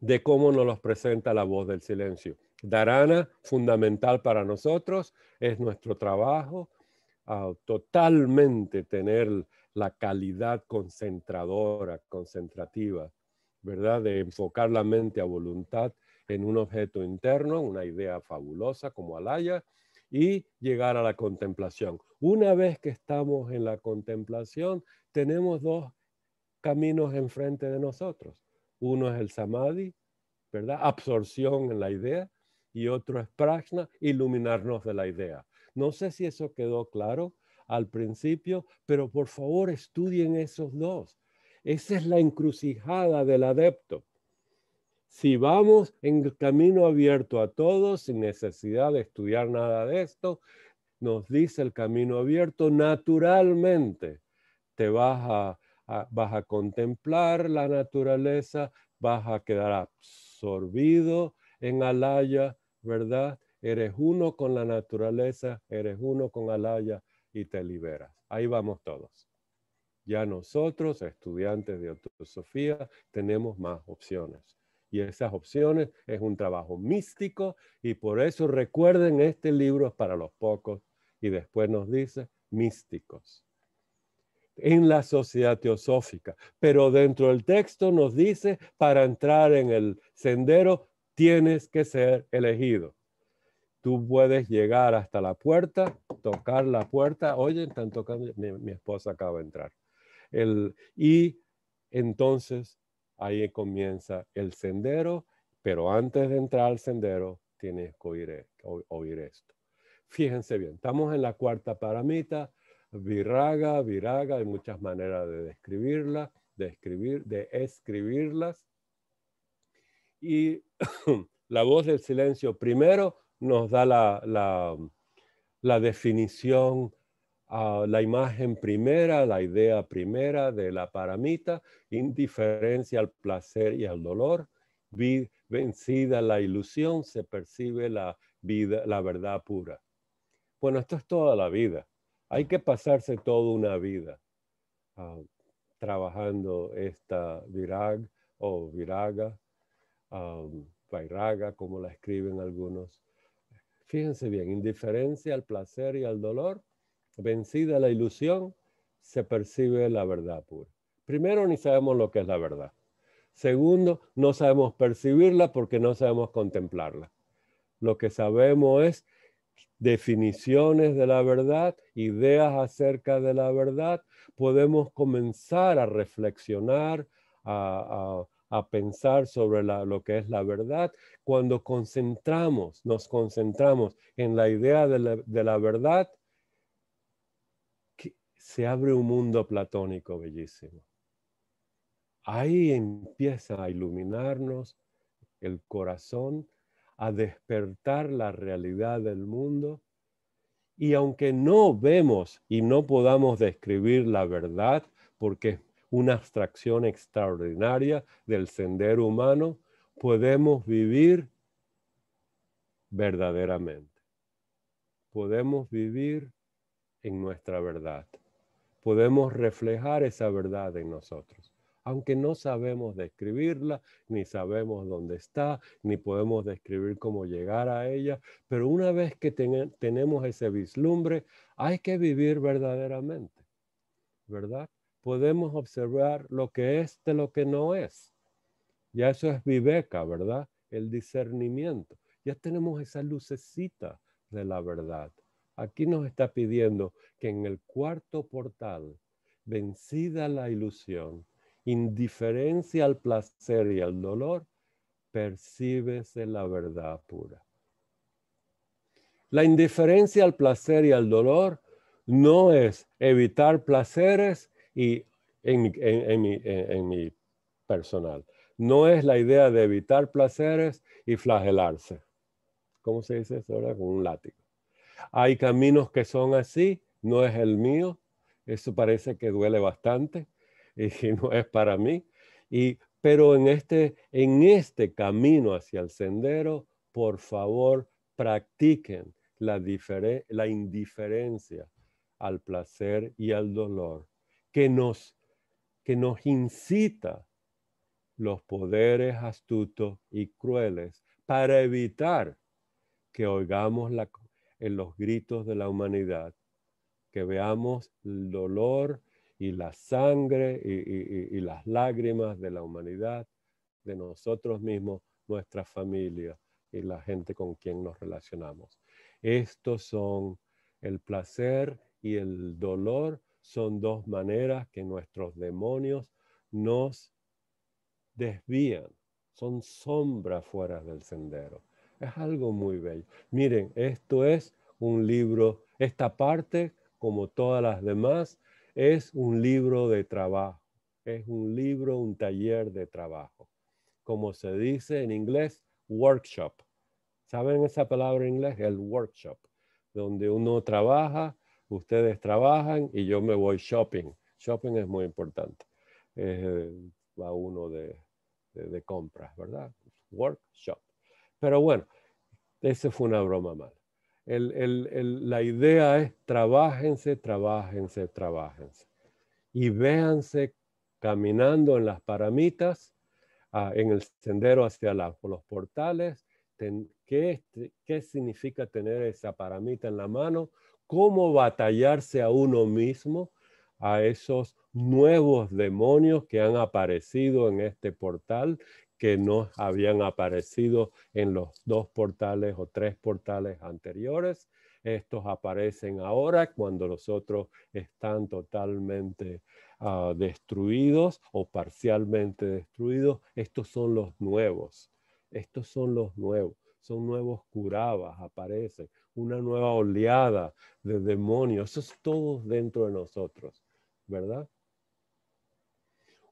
S1: de cómo nos los presenta la voz del silencio. Darana fundamental para nosotros, es nuestro trabajo, totalmente tener la calidad concentradora, concentrativa, ¿verdad? De enfocar la mente a voluntad en un objeto interno, una idea fabulosa como Alaya, y llegar a la contemplación. Una vez que estamos en la contemplación, tenemos dos caminos enfrente de nosotros. Uno es el samadhi, ¿verdad? Absorción en la idea y otro es prajna, iluminarnos de la idea. No sé si eso quedó claro al principio, pero por favor estudien esos dos. Esa es la encrucijada del adepto. Si vamos en camino abierto a todos, sin necesidad de estudiar nada de esto, nos dice el camino abierto, naturalmente te vas a vas a contemplar la naturaleza, vas a quedar absorbido en Alaya, ¿verdad? Eres uno con la naturaleza, eres uno con Alaya y te liberas. Ahí vamos todos. Ya nosotros, estudiantes de Autosofía, tenemos más opciones. Y esas opciones es un trabajo místico y por eso recuerden, este libro es para los pocos y después nos dice místicos en la sociedad teosófica. Pero dentro del texto nos dice, para entrar en el sendero tienes que ser elegido. Tú puedes llegar hasta la puerta, tocar la puerta, oye, están tocando, mi, esposa acaba de entrar. El, y entonces ahí comienza el sendero, pero antes de entrar al sendero tienes que oír, e, oír esto. Fíjense bien, estamos en la cuarta paramita, viraga, viraga, hay muchas maneras de describirla, de, escribir, de escribirlas. Y la voz del silencio primero nos da la, la, definición, ah, la imagen primera, la idea primera de la paramita, indiferencia al placer y al dolor, vencida la ilusión, se percibe la, vida, la verdad pura. Bueno, esto es toda la vida hay que pasarse toda una vida ah, trabajando esta virag o viraga, um, vairaga, como la escriben algunos. Fíjense bien, indiferencia al placer y al dolor, vencida la ilusión, se percibe la verdad pura. Primero, ni sabemos lo que es la verdad. Segundo, no sabemos percibirla porque no sabemos contemplarla. Lo que sabemos es definiciones de la verdad, ideas acerca de la verdad, podemos comenzar a reflexionar, a, pensar sobre lo que es la verdad, cuando concentramos, nos concentramos en la idea de la, verdad, se abre un mundo platónico bellísimo. Ahí empieza a iluminarnos el corazón a despertar la realidad del mundo. Y aunque no vemos y no podamos describir la verdad, porque es una abstracción extraordinaria del sendero humano, podemos vivir verdaderamente. Podemos vivir en nuestra verdad. Podemos reflejar esa verdad en nosotros aunque no sabemos describirla, ni sabemos dónde está, ni podemos describir cómo llegar a ella, pero una vez que tenemos ese vislumbre, hay que vivir verdaderamente, ¿verdad? Podemos observar lo que es de lo que no es. Ya eso es viveca, ¿verdad? El discernimiento. Ya tenemos esa lucecita de la verdad. Aquí nos está pidiendo que en el cuarto portal, vencida la ilusión, indiferencia al placer y al dolor, percibes la verdad pura. La indiferencia al placer y al dolor no es evitar placeres y en, mi, mi, personal. No es la idea de evitar placeres y flagelarse. ¿Cómo se dice eso ahora? Con un látigo. Hay caminos que son así, no es el mío. Eso parece que duele bastante y no es para mí. Y, pero este, en este, camino hacia el sendero, por favor, practiquen la, indiferencia al placer y al dolor que nos, que nos incita los poderes astutos y crueles para evitar que oigamos en los gritos de la humanidad, que veamos el dolor y la sangre y, las lágrimas de la humanidad, de nosotros mismos, nuestra familia y la gente con quien nos relacionamos. Estos son el placer y el dolor, son dos maneras que nuestros demonios nos desvían, son sombras fuera del sendero. Es algo muy bello. Miren, esto es un libro, esta parte, como todas las demás, es un libro de trabajo, es un libro, un taller de trabajo. Como se dice en inglés, workshop. ¿Saben esa palabra en inglés? El workshop, donde uno trabaja, ustedes trabajan y yo me voy shopping. Shopping es muy importante. Eh, va uno de, de compras, ¿verdad? Workshop. Pero bueno, esa fue una broma más la idea es trabajense, trabajense, trabajense, Y véanse caminando en las paramitas, ah, en el sendero hacia los portales, ¿qué, este, qué significa tener esa paramita en la mano, cómo batallarse a uno mismo, a esos nuevos demonios que han aparecido en este portal, que no habían aparecido en los dos portales o tres portales anteriores. Estos aparecen ahora cuando los otros están totalmente ah, destruidos o parcialmente destruidos. Estos son los nuevos. Estos son los nuevos. Son nuevos curabas, aparecen. Una nueva oleada de demonios. Eso es todo dentro de nosotros, ¿verdad?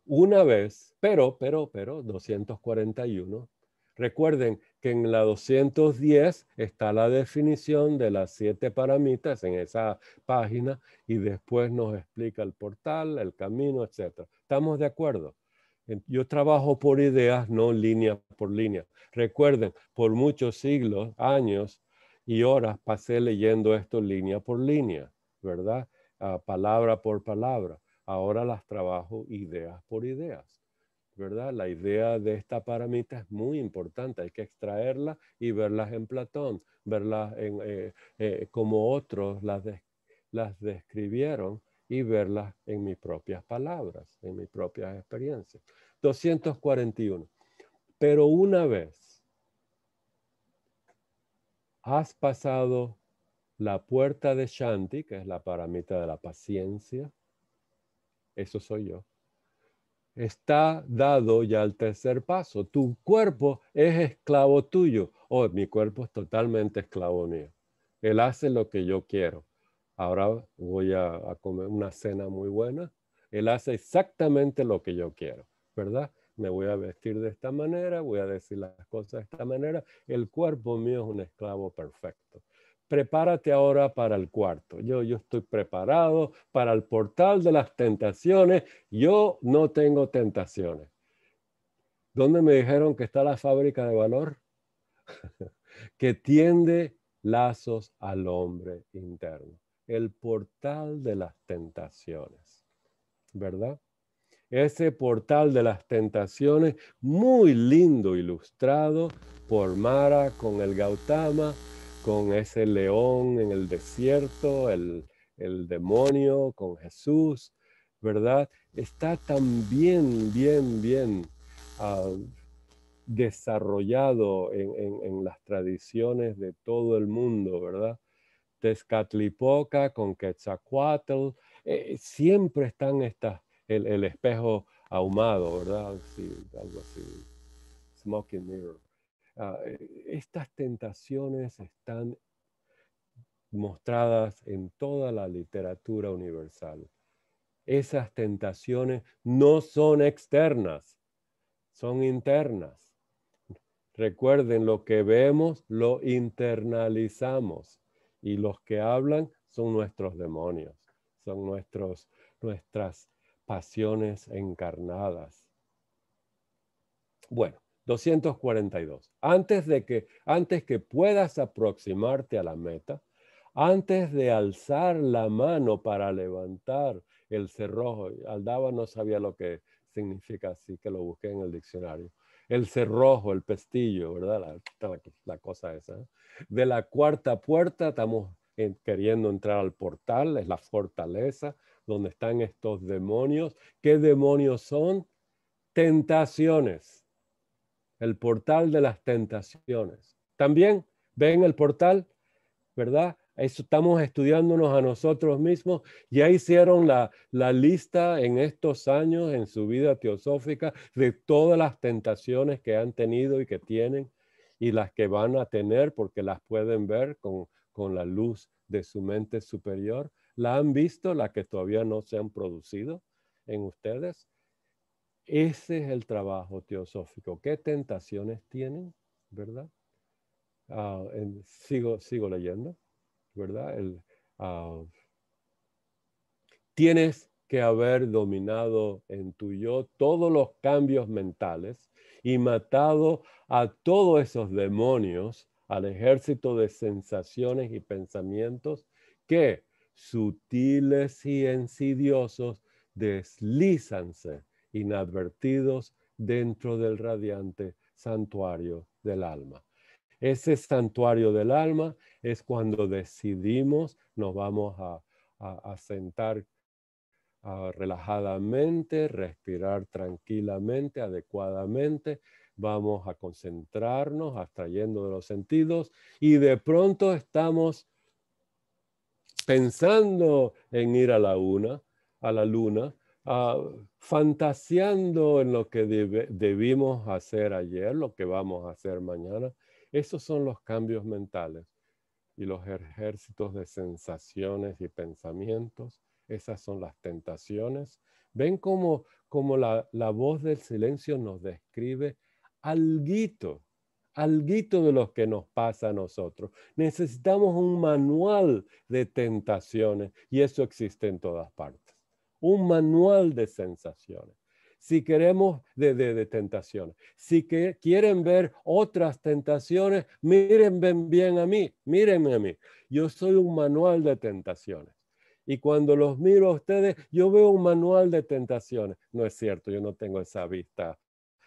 S1: una vez, pero, pero, pero, 241. Recuerden que en la 210 está la definición de las siete paramitas en esa página y después nos explica el portal, el camino, etc. ¿Estamos de acuerdo? Yo trabajo por ideas, no línea por línea. Recuerden, por muchos siglos, años y horas pasé leyendo esto línea por línea, ¿verdad? Ah, palabra por palabra ahora las trabajo ideas por ideas. ¿verdad? La idea de esta paramita es muy importante, hay que extraerla y verlas en Platón, verlas eh, eh, como otros las, las describieron y verlas en mis propias palabras, en mis propias experiencias. 241. Pero una vez has pasado la puerta de Shanti, que es la paramita de la paciencia, eso soy yo. Está dado ya el tercer paso. Tu cuerpo es esclavo tuyo. Oh, mi cuerpo es totalmente esclavo mío. Él hace lo que yo quiero. Ahora voy a, a comer una cena muy buena. Él hace exactamente lo que yo quiero, ¿verdad? me voy a vestir de esta manera, voy a decir las cosas de esta manera. El cuerpo mío es un esclavo perfecto prepárate ahora para el cuarto. Yo, estoy preparado para el portal de las tentaciones. Yo no tengo tentaciones. ¿Dónde me dijeron que está la fábrica de valor? que tiende lazos al hombre interno. El portal de las tentaciones. ¿Verdad? Ese portal de las tentaciones, muy lindo, ilustrado por Mara con el Gautama con ese león en el desierto, el, demonio, con Jesús, ¿verdad? Está también bien, bien ah, desarrollado en, las tradiciones de todo el mundo, ¿verdad? Tezcatlipoca con Quetzalcoatl, eh, siempre están estas, el, el, espejo ahumado, ¿verdad? Sí, algo así, smoking mirror. Ah, eh, estas tentaciones están mostradas en toda la literatura universal. Esas tentaciones no son externas, son internas. Recuerden, lo que vemos lo internalizamos y los que hablan son nuestros demonios, son nuestras pasiones encarnadas. Bueno, 242. Antes de que, antes que puedas aproximarte a la meta, antes de alzar la mano para levantar el cerrojo, Aldaba no sabía lo que significa, así que lo busqué en el diccionario. El cerrojo, el pestillo, ¿verdad? La, cosa esa. ¿eh? De la cuarta puerta estamos queriendo entrar al portal, es la fortaleza donde están estos demonios. ¿Qué demonios son? Tentaciones el portal de las tentaciones. También ven el portal, ¿verdad? Estamos estudiándonos a nosotros mismos. Ya hicieron la, lista en estos años, en su vida teosófica, de todas las tentaciones que han tenido y que tienen y las que van a tener porque las pueden ver con, con la luz de su mente superior. ¿La han visto, las que todavía no se han producido en ustedes? Ese es el trabajo teosófico. ¿Qué tentaciones tienen? ¿Verdad? Ah, sigo, leyendo, ¿verdad? Ah, tienes que haber dominado en tu yo todos los cambios mentales y matado a todos esos demonios, al ejército de sensaciones y pensamientos que, sutiles y insidiosos, deslízanse inadvertidos dentro del radiante santuario del alma. Ese santuario del alma es cuando decidimos, nos vamos a, sentar relajadamente, respirar tranquilamente, adecuadamente, vamos a concentrarnos, abstrayendo de los sentidos y de pronto estamos pensando en ir a la, una, a la luna, Ah, fantaseando en lo que debimos hacer ayer, lo que vamos a hacer mañana. Esos son los cambios mentales y los ejércitos de sensaciones y pensamientos. Esas son las tentaciones. Ven cómo, cómo la, voz del silencio nos describe alguito, alguito de lo que nos pasa a nosotros. Necesitamos un manual de tentaciones y eso existe en todas partes un manual de sensaciones. Si queremos de, tentaciones, si quieren ver otras tentaciones, miren bien a mí, mírenme a mí. Yo soy un manual de tentaciones. Y cuando los miro a ustedes, yo veo un manual de tentaciones. No es cierto, yo no tengo esa vista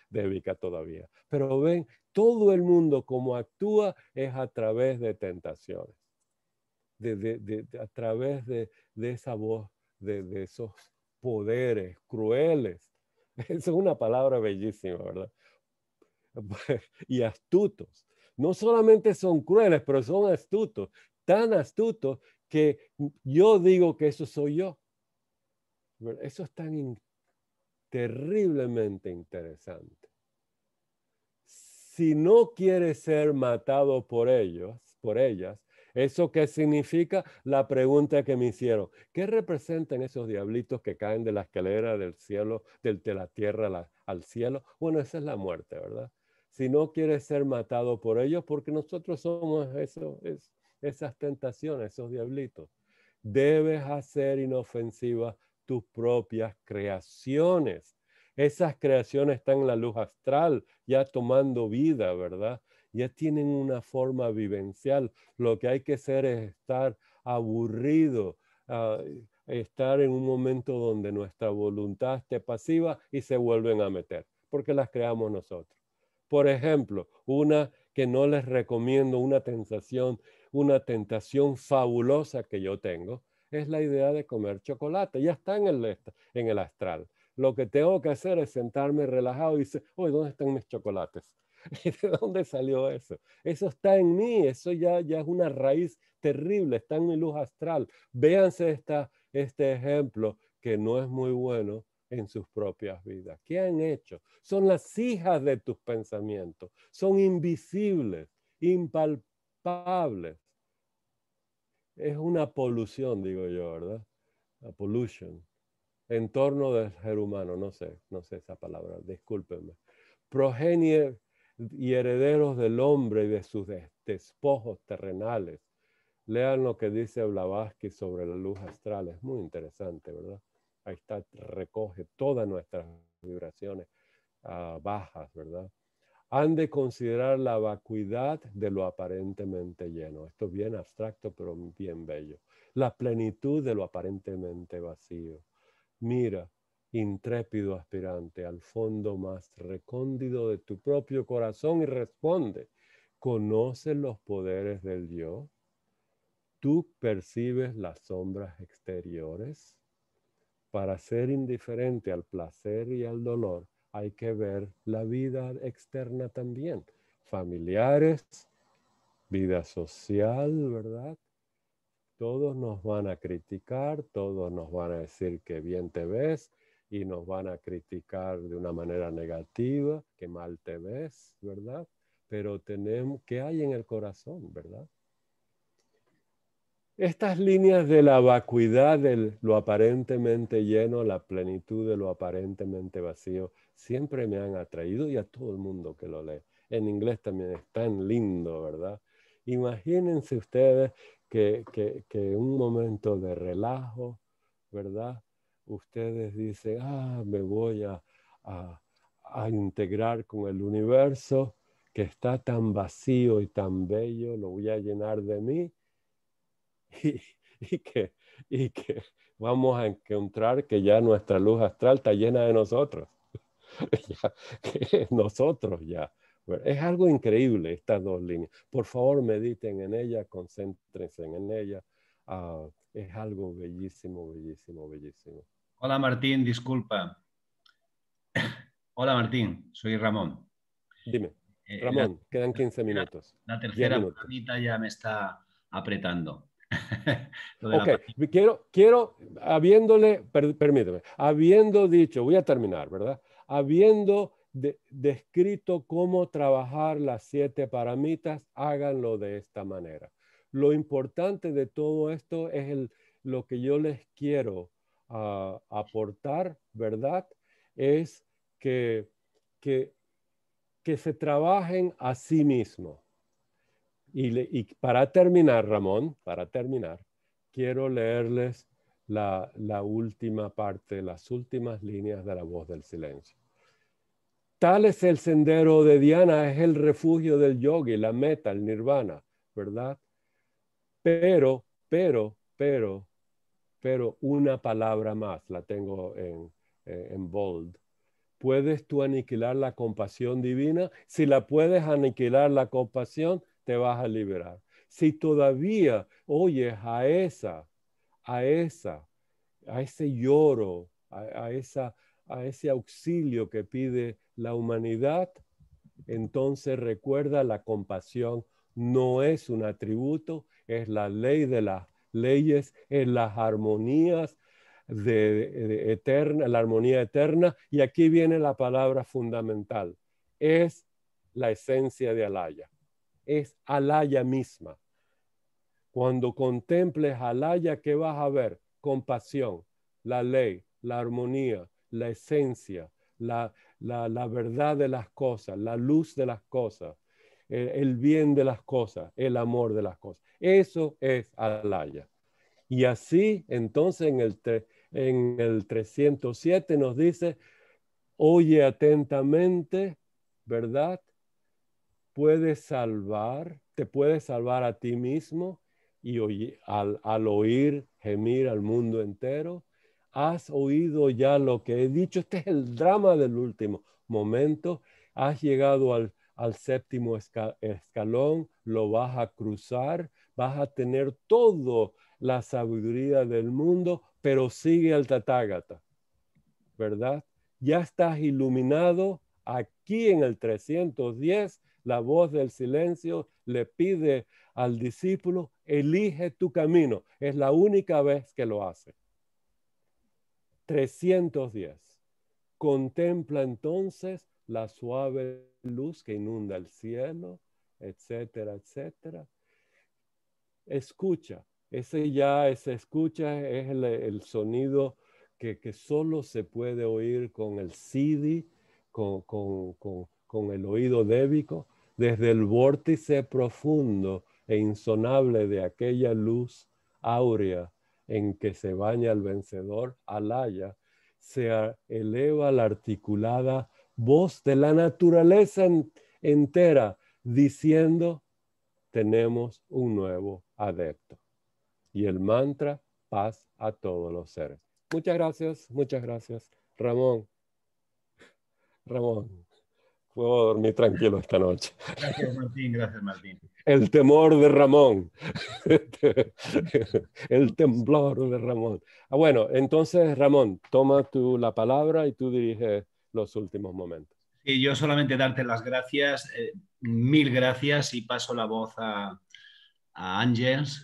S1: débica todavía. Pero ven, todo el mundo como actúa es a través de tentaciones, a través de, esa voz de, esos poderes crueles. Esa es una palabra bellísima, ¿verdad? y astutos. No solamente son crueles, pero son astutos, tan astutos que yo digo que eso soy yo. Eso es tan terriblemente interesante. Si no quiere ser matado por ellos, por ellas, ¿Eso qué significa? La pregunta que me hicieron. ¿Qué representan esos diablitos que caen de la escalera del cielo, del, de la tierra al cielo? Bueno, esa es la muerte, ¿verdad? Si no quieres ser matado por ellos, porque nosotros somos esas tentaciones, esos diablitos. Debes hacer inofensivas tus propias creaciones. Esas creaciones están en la luz astral, ya tomando vida, ¿verdad? ya tienen una forma vivencial. Lo que hay que hacer es estar aburrido, ah, estar en un momento donde nuestra voluntad esté pasiva y se vuelven a meter, porque las creamos nosotros. Por ejemplo, una que no les recomiendo, una tentación, una tentación fabulosa que yo tengo, es la idea de comer chocolate. Ya está en el, en astral. Lo que tengo que hacer es sentarme relajado y decir, ¿oy ¿dónde están mis chocolates? ¿De dónde salió eso? Eso está en mí, eso ya, ya es una raíz terrible, está en mi luz astral. Véanse esta, este ejemplo que no es muy bueno en sus propias vidas. ¿Qué han hecho? Son las hijas de tus pensamientos, son invisibles, impalpables. Es una polución, digo yo, ¿verdad? La pollution. torno del ser humano, no sé, no sé esa palabra, discúlpenme. Progenie y herederos del hombre y de sus despojos terrenales. Lean lo que dice Blavatsky sobre la luz astral, es muy interesante, ¿verdad? Ahí está, recoge todas nuestras vibraciones ah, bajas, ¿verdad? Han de considerar la vacuidad de lo aparentemente lleno. Esto es bien abstracto, pero bien bello. La plenitud de lo aparentemente vacío. Mira, intrépido aspirante al fondo más recóndido de tu propio corazón y responde, ¿conoce los poderes del yo? ¿Tú percibes las sombras exteriores? Para ser indiferente al placer y al dolor hay que ver la vida externa también, familiares, vida social, ¿verdad? Todos nos van a criticar, todos nos van a decir que bien te ves, y nos van a criticar de una manera negativa, que mal te ves, ¿verdad? Pero tenemos, ¿qué hay en el corazón, verdad? Estas líneas de la vacuidad, de lo aparentemente lleno, la plenitud de lo aparentemente vacío, siempre me han atraído y a todo el mundo que lo lee. En inglés también es tan lindo, ¿verdad? Imagínense ustedes que, que un momento de relajo, ¿verdad? ustedes dicen, ah, me voy a, integrar con el universo que está tan vacío y tan bello, lo voy a llenar de mí y, que, vamos a encontrar que ya nuestra luz astral está llena de nosotros. nosotros ya. Es algo increíble estas dos líneas. Por favor, mediten en ella, concéntrense en ella. Ah, es algo bellísimo, bellísimo, bellísimo.
S2: Hola Martín, disculpa. Hola Martín, soy Ramón. Dime. Eh, Ramón,
S1: quedan 15 minutos. La, tercera
S2: paramita ya me está apretando.
S1: ok, quiero, quiero, habiéndole, permíteme, habiendo dicho, voy a terminar, ¿verdad? Habiendo descrito cómo trabajar las siete paramitas, háganlo de esta manera. Lo importante de todo esto es el, lo que yo les quiero a aportar, ¿verdad? Es que, que, que se trabajen a sí mismos. Y, para terminar, Ramón, para terminar, quiero leerles la, la última parte, las últimas líneas de la voz del silencio. Tal es el sendero de Diana, es el refugio del yogi, la meta, el nirvana, ¿verdad? Pero, pero, pero, pero una palabra más, la tengo en, eh, en bold. ¿Puedes tú aniquilar la compasión divina? Si la puedes aniquilar la compasión, te vas a liberar. Si todavía oyes a esa, a esa, a ese lloro, a, esa, a ese auxilio que pide la humanidad, entonces recuerda la compasión no es un atributo, es la ley de la leyes, en las armonías de, eterna, la armonía eterna. Y aquí viene la palabra fundamental. Es la esencia de Alaya. Es Alaya misma. Cuando contemples Alaya, ¿qué vas a ver? Compasión, la ley, la armonía, la esencia, la, verdad de las cosas, la luz de las cosas, el bien de las cosas, el amor de las cosas. Eso es alaya. Y así, entonces, en el, 307 nos dice, oye atentamente, ¿verdad? Puedes salvar, te puedes salvar a ti mismo y al, oír gemir al mundo entero, has oído ya lo que he dicho, este es el drama del último momento, has llegado al, séptimo escalón, lo vas a cruzar, vas a tener toda la sabiduría del mundo, pero sigue al Tathagata, ¿verdad? Ya estás iluminado aquí en el 310, la voz del silencio le pide al discípulo, elige tu camino. Es la única vez que lo hace. 310. Contempla entonces la suave luz que inunda el cielo, etcétera, etcétera escucha. Ese ya, ese escucha es el, sonido que, solo se puede oír con el CD, con, con el oído débico, desde el vórtice profundo e insonable de aquella luz áurea en que se baña el vencedor, alaya, se eleva la articulada voz de la naturaleza entera diciendo, tenemos un nuevo adepto. Y el mantra, paz a todos los seres. Muchas gracias, muchas gracias. Ramón, Ramón, puedo dormir tranquilo esta noche.
S2: Gracias, Martín, gracias, Martín.
S1: El temor de Ramón, el temblor de Ramón. Ah, bueno, entonces, Ramón, toma tú la palabra y tú diriges los últimos momentos.
S2: Y yo solamente darte las gracias, eh, mil gracias y paso la voz a, a Ángels.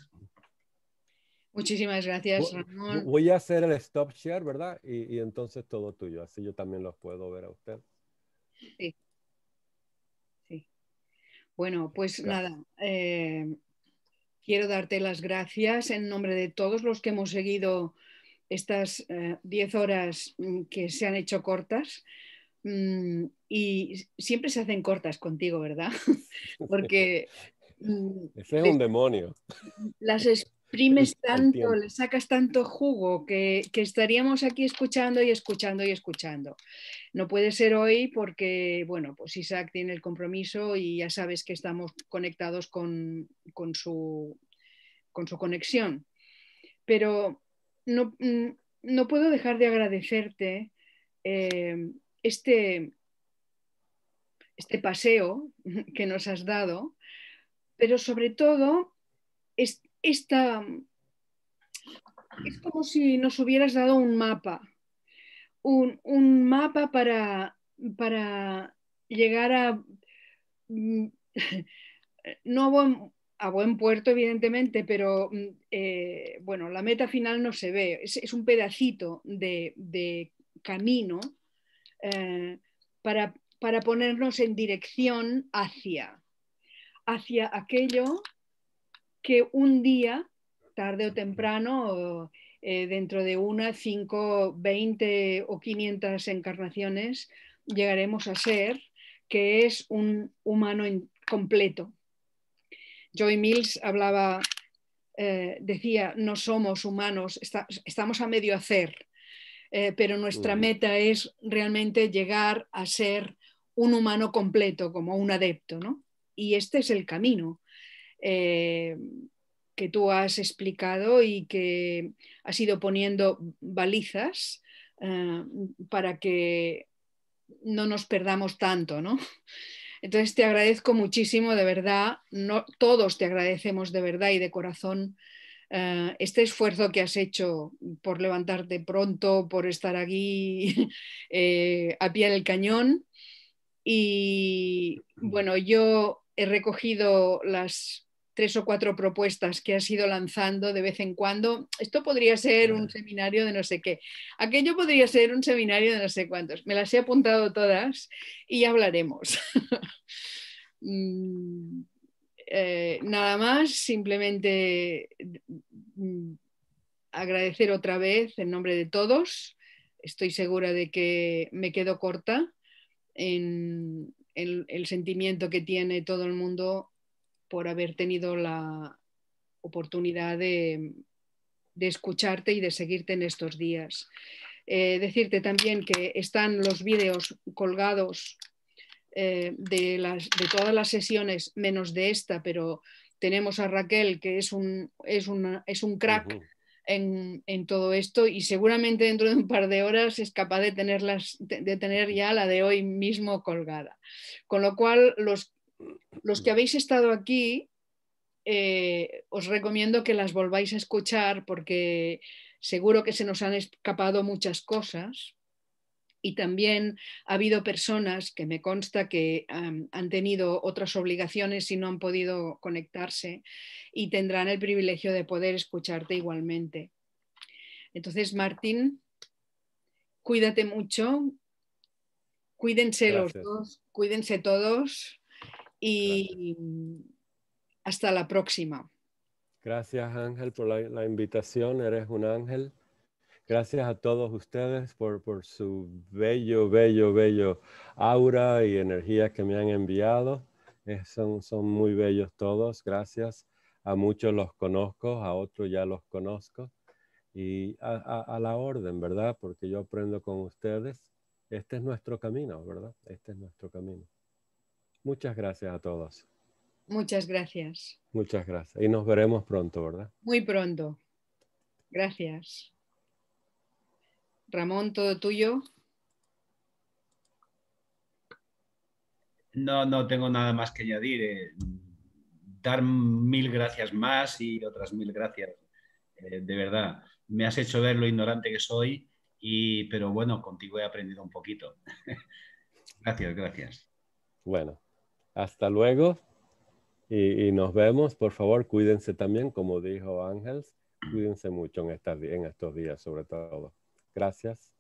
S3: Muchísimas gracias, Ramón.
S2: Voy a
S1: hacer el stop share, ¿verdad? Y, entonces todo tuyo, así yo también los puedo ver a usted.
S3: Sí. sí. Bueno, pues nada, eh, quiero darte las gracias en nombre de todos los que hemos seguido estas 10 eh, horas mm, que se han hecho cortas. Mm, y siempre se hacen cortas contigo, ¿verdad? Porque Mm,
S1: es es un demonio.
S3: Las exprimes tanto, le sacas tanto jugo que, estaríamos aquí escuchando y escuchando y escuchando. No puede ser hoy porque, bueno, pues Isaac tiene el compromiso y ya sabes que estamos conectados con, su, con su conexión. Pero no, mm, no puedo dejar de agradecerte eh, este, este paseo que nos has dado pero sobre todo es, esta, es como si nos hubieras dado un mapa, un, mapa para, llegar a, mm, no a buen, puerto, evidentemente, pero mm, eh, bueno, la meta final no se ve, es, un pedacito de, camino eh, para ponernos en dirección hacia hacia aquello que un día, tarde o temprano, eh, dentro de una, cinco, veinte o quinientas encarnaciones, llegaremos a ser, que es un humano completo. Joy Mills hablaba, eh, decía, no somos humanos, estamos a medio hacer, eh, pero nuestra meta es realmente llegar a ser un humano completo, como un adepto, ¿no? y este es el camino eh, que tú has explicado y que has ido poniendo balizas eh, para que no nos perdamos tanto, ¿no? Entonces te agradezco muchísimo, de verdad, todos te agradecemos de verdad y de corazón eh, este esfuerzo que has hecho por levantarte pronto, por estar aquí a pie el cañón. Y bueno, yo he recogido las tres o cuatro propuestas que has ido lanzando de vez en cuando. Esto podría ser un seminario de no sé qué. Aquello podría ser un seminario de no sé cuántos. Me las he apuntado todas y hablaremos. Mm, eh, nada más, simplemente mm, agradecer otra vez en nombre de todos. Estoy segura de que me quedo corta en, el, sentimiento que tiene todo el mundo por haber tenido la oportunidad de, escucharte y de seguirte en estos días. Eh, decirte también que están los vídeos colgados eh, de, las, de, todas las sesiones, menos de esta, pero tenemos a Raquel, que es un, es un crack en, todo esto y seguramente dentro de un par de horas es capaz de, tenerlas, de tener ya la de hoy mismo colgada. Con lo cual, los, que habéis estado aquí, eh, os recomiendo que las volváis a escuchar porque seguro que se nos han escapado muchas cosas y también ha habido personas que me consta que han tenido otras obligaciones y no han podido conectarse y tendrán el privilegio de poder escucharte igualmente. Entonces, Martín, cuídate mucho, cuídense los dos, cuídense todos y hasta la próxima.
S1: Gracias Ángel por la invitación, eres un ángel. Gracias a todos ustedes por, por su bello, bello, bello aura y energía que me han enviado. Eh, son, son muy bellos todos. Gracias. A muchos los conozco, a otros ya los conozco. Y a, a, a la orden, ¿verdad? Porque yo aprendo con ustedes. Este es nuestro camino, ¿verdad? Este es nuestro camino. Muchas gracias a todos.
S3: Muchas gracias.
S1: Muchas gracias. Y nos veremos pronto, ¿verdad?
S3: Muy pronto. Gracias. Ramón, todo tuyo.
S2: No, no tengo nada más que añadir. Eh, dar mil gracias más y otras mil gracias. Eh, de verdad, me has hecho ver lo ignorante que soy, y, pero bueno, contigo he aprendido un poquito. gracias,
S1: gracias. Bueno, hasta luego y, nos vemos. Por favor, cuídense también, como dijo Ángels, cuídense mucho en, en estos días sobre todo. Gracias.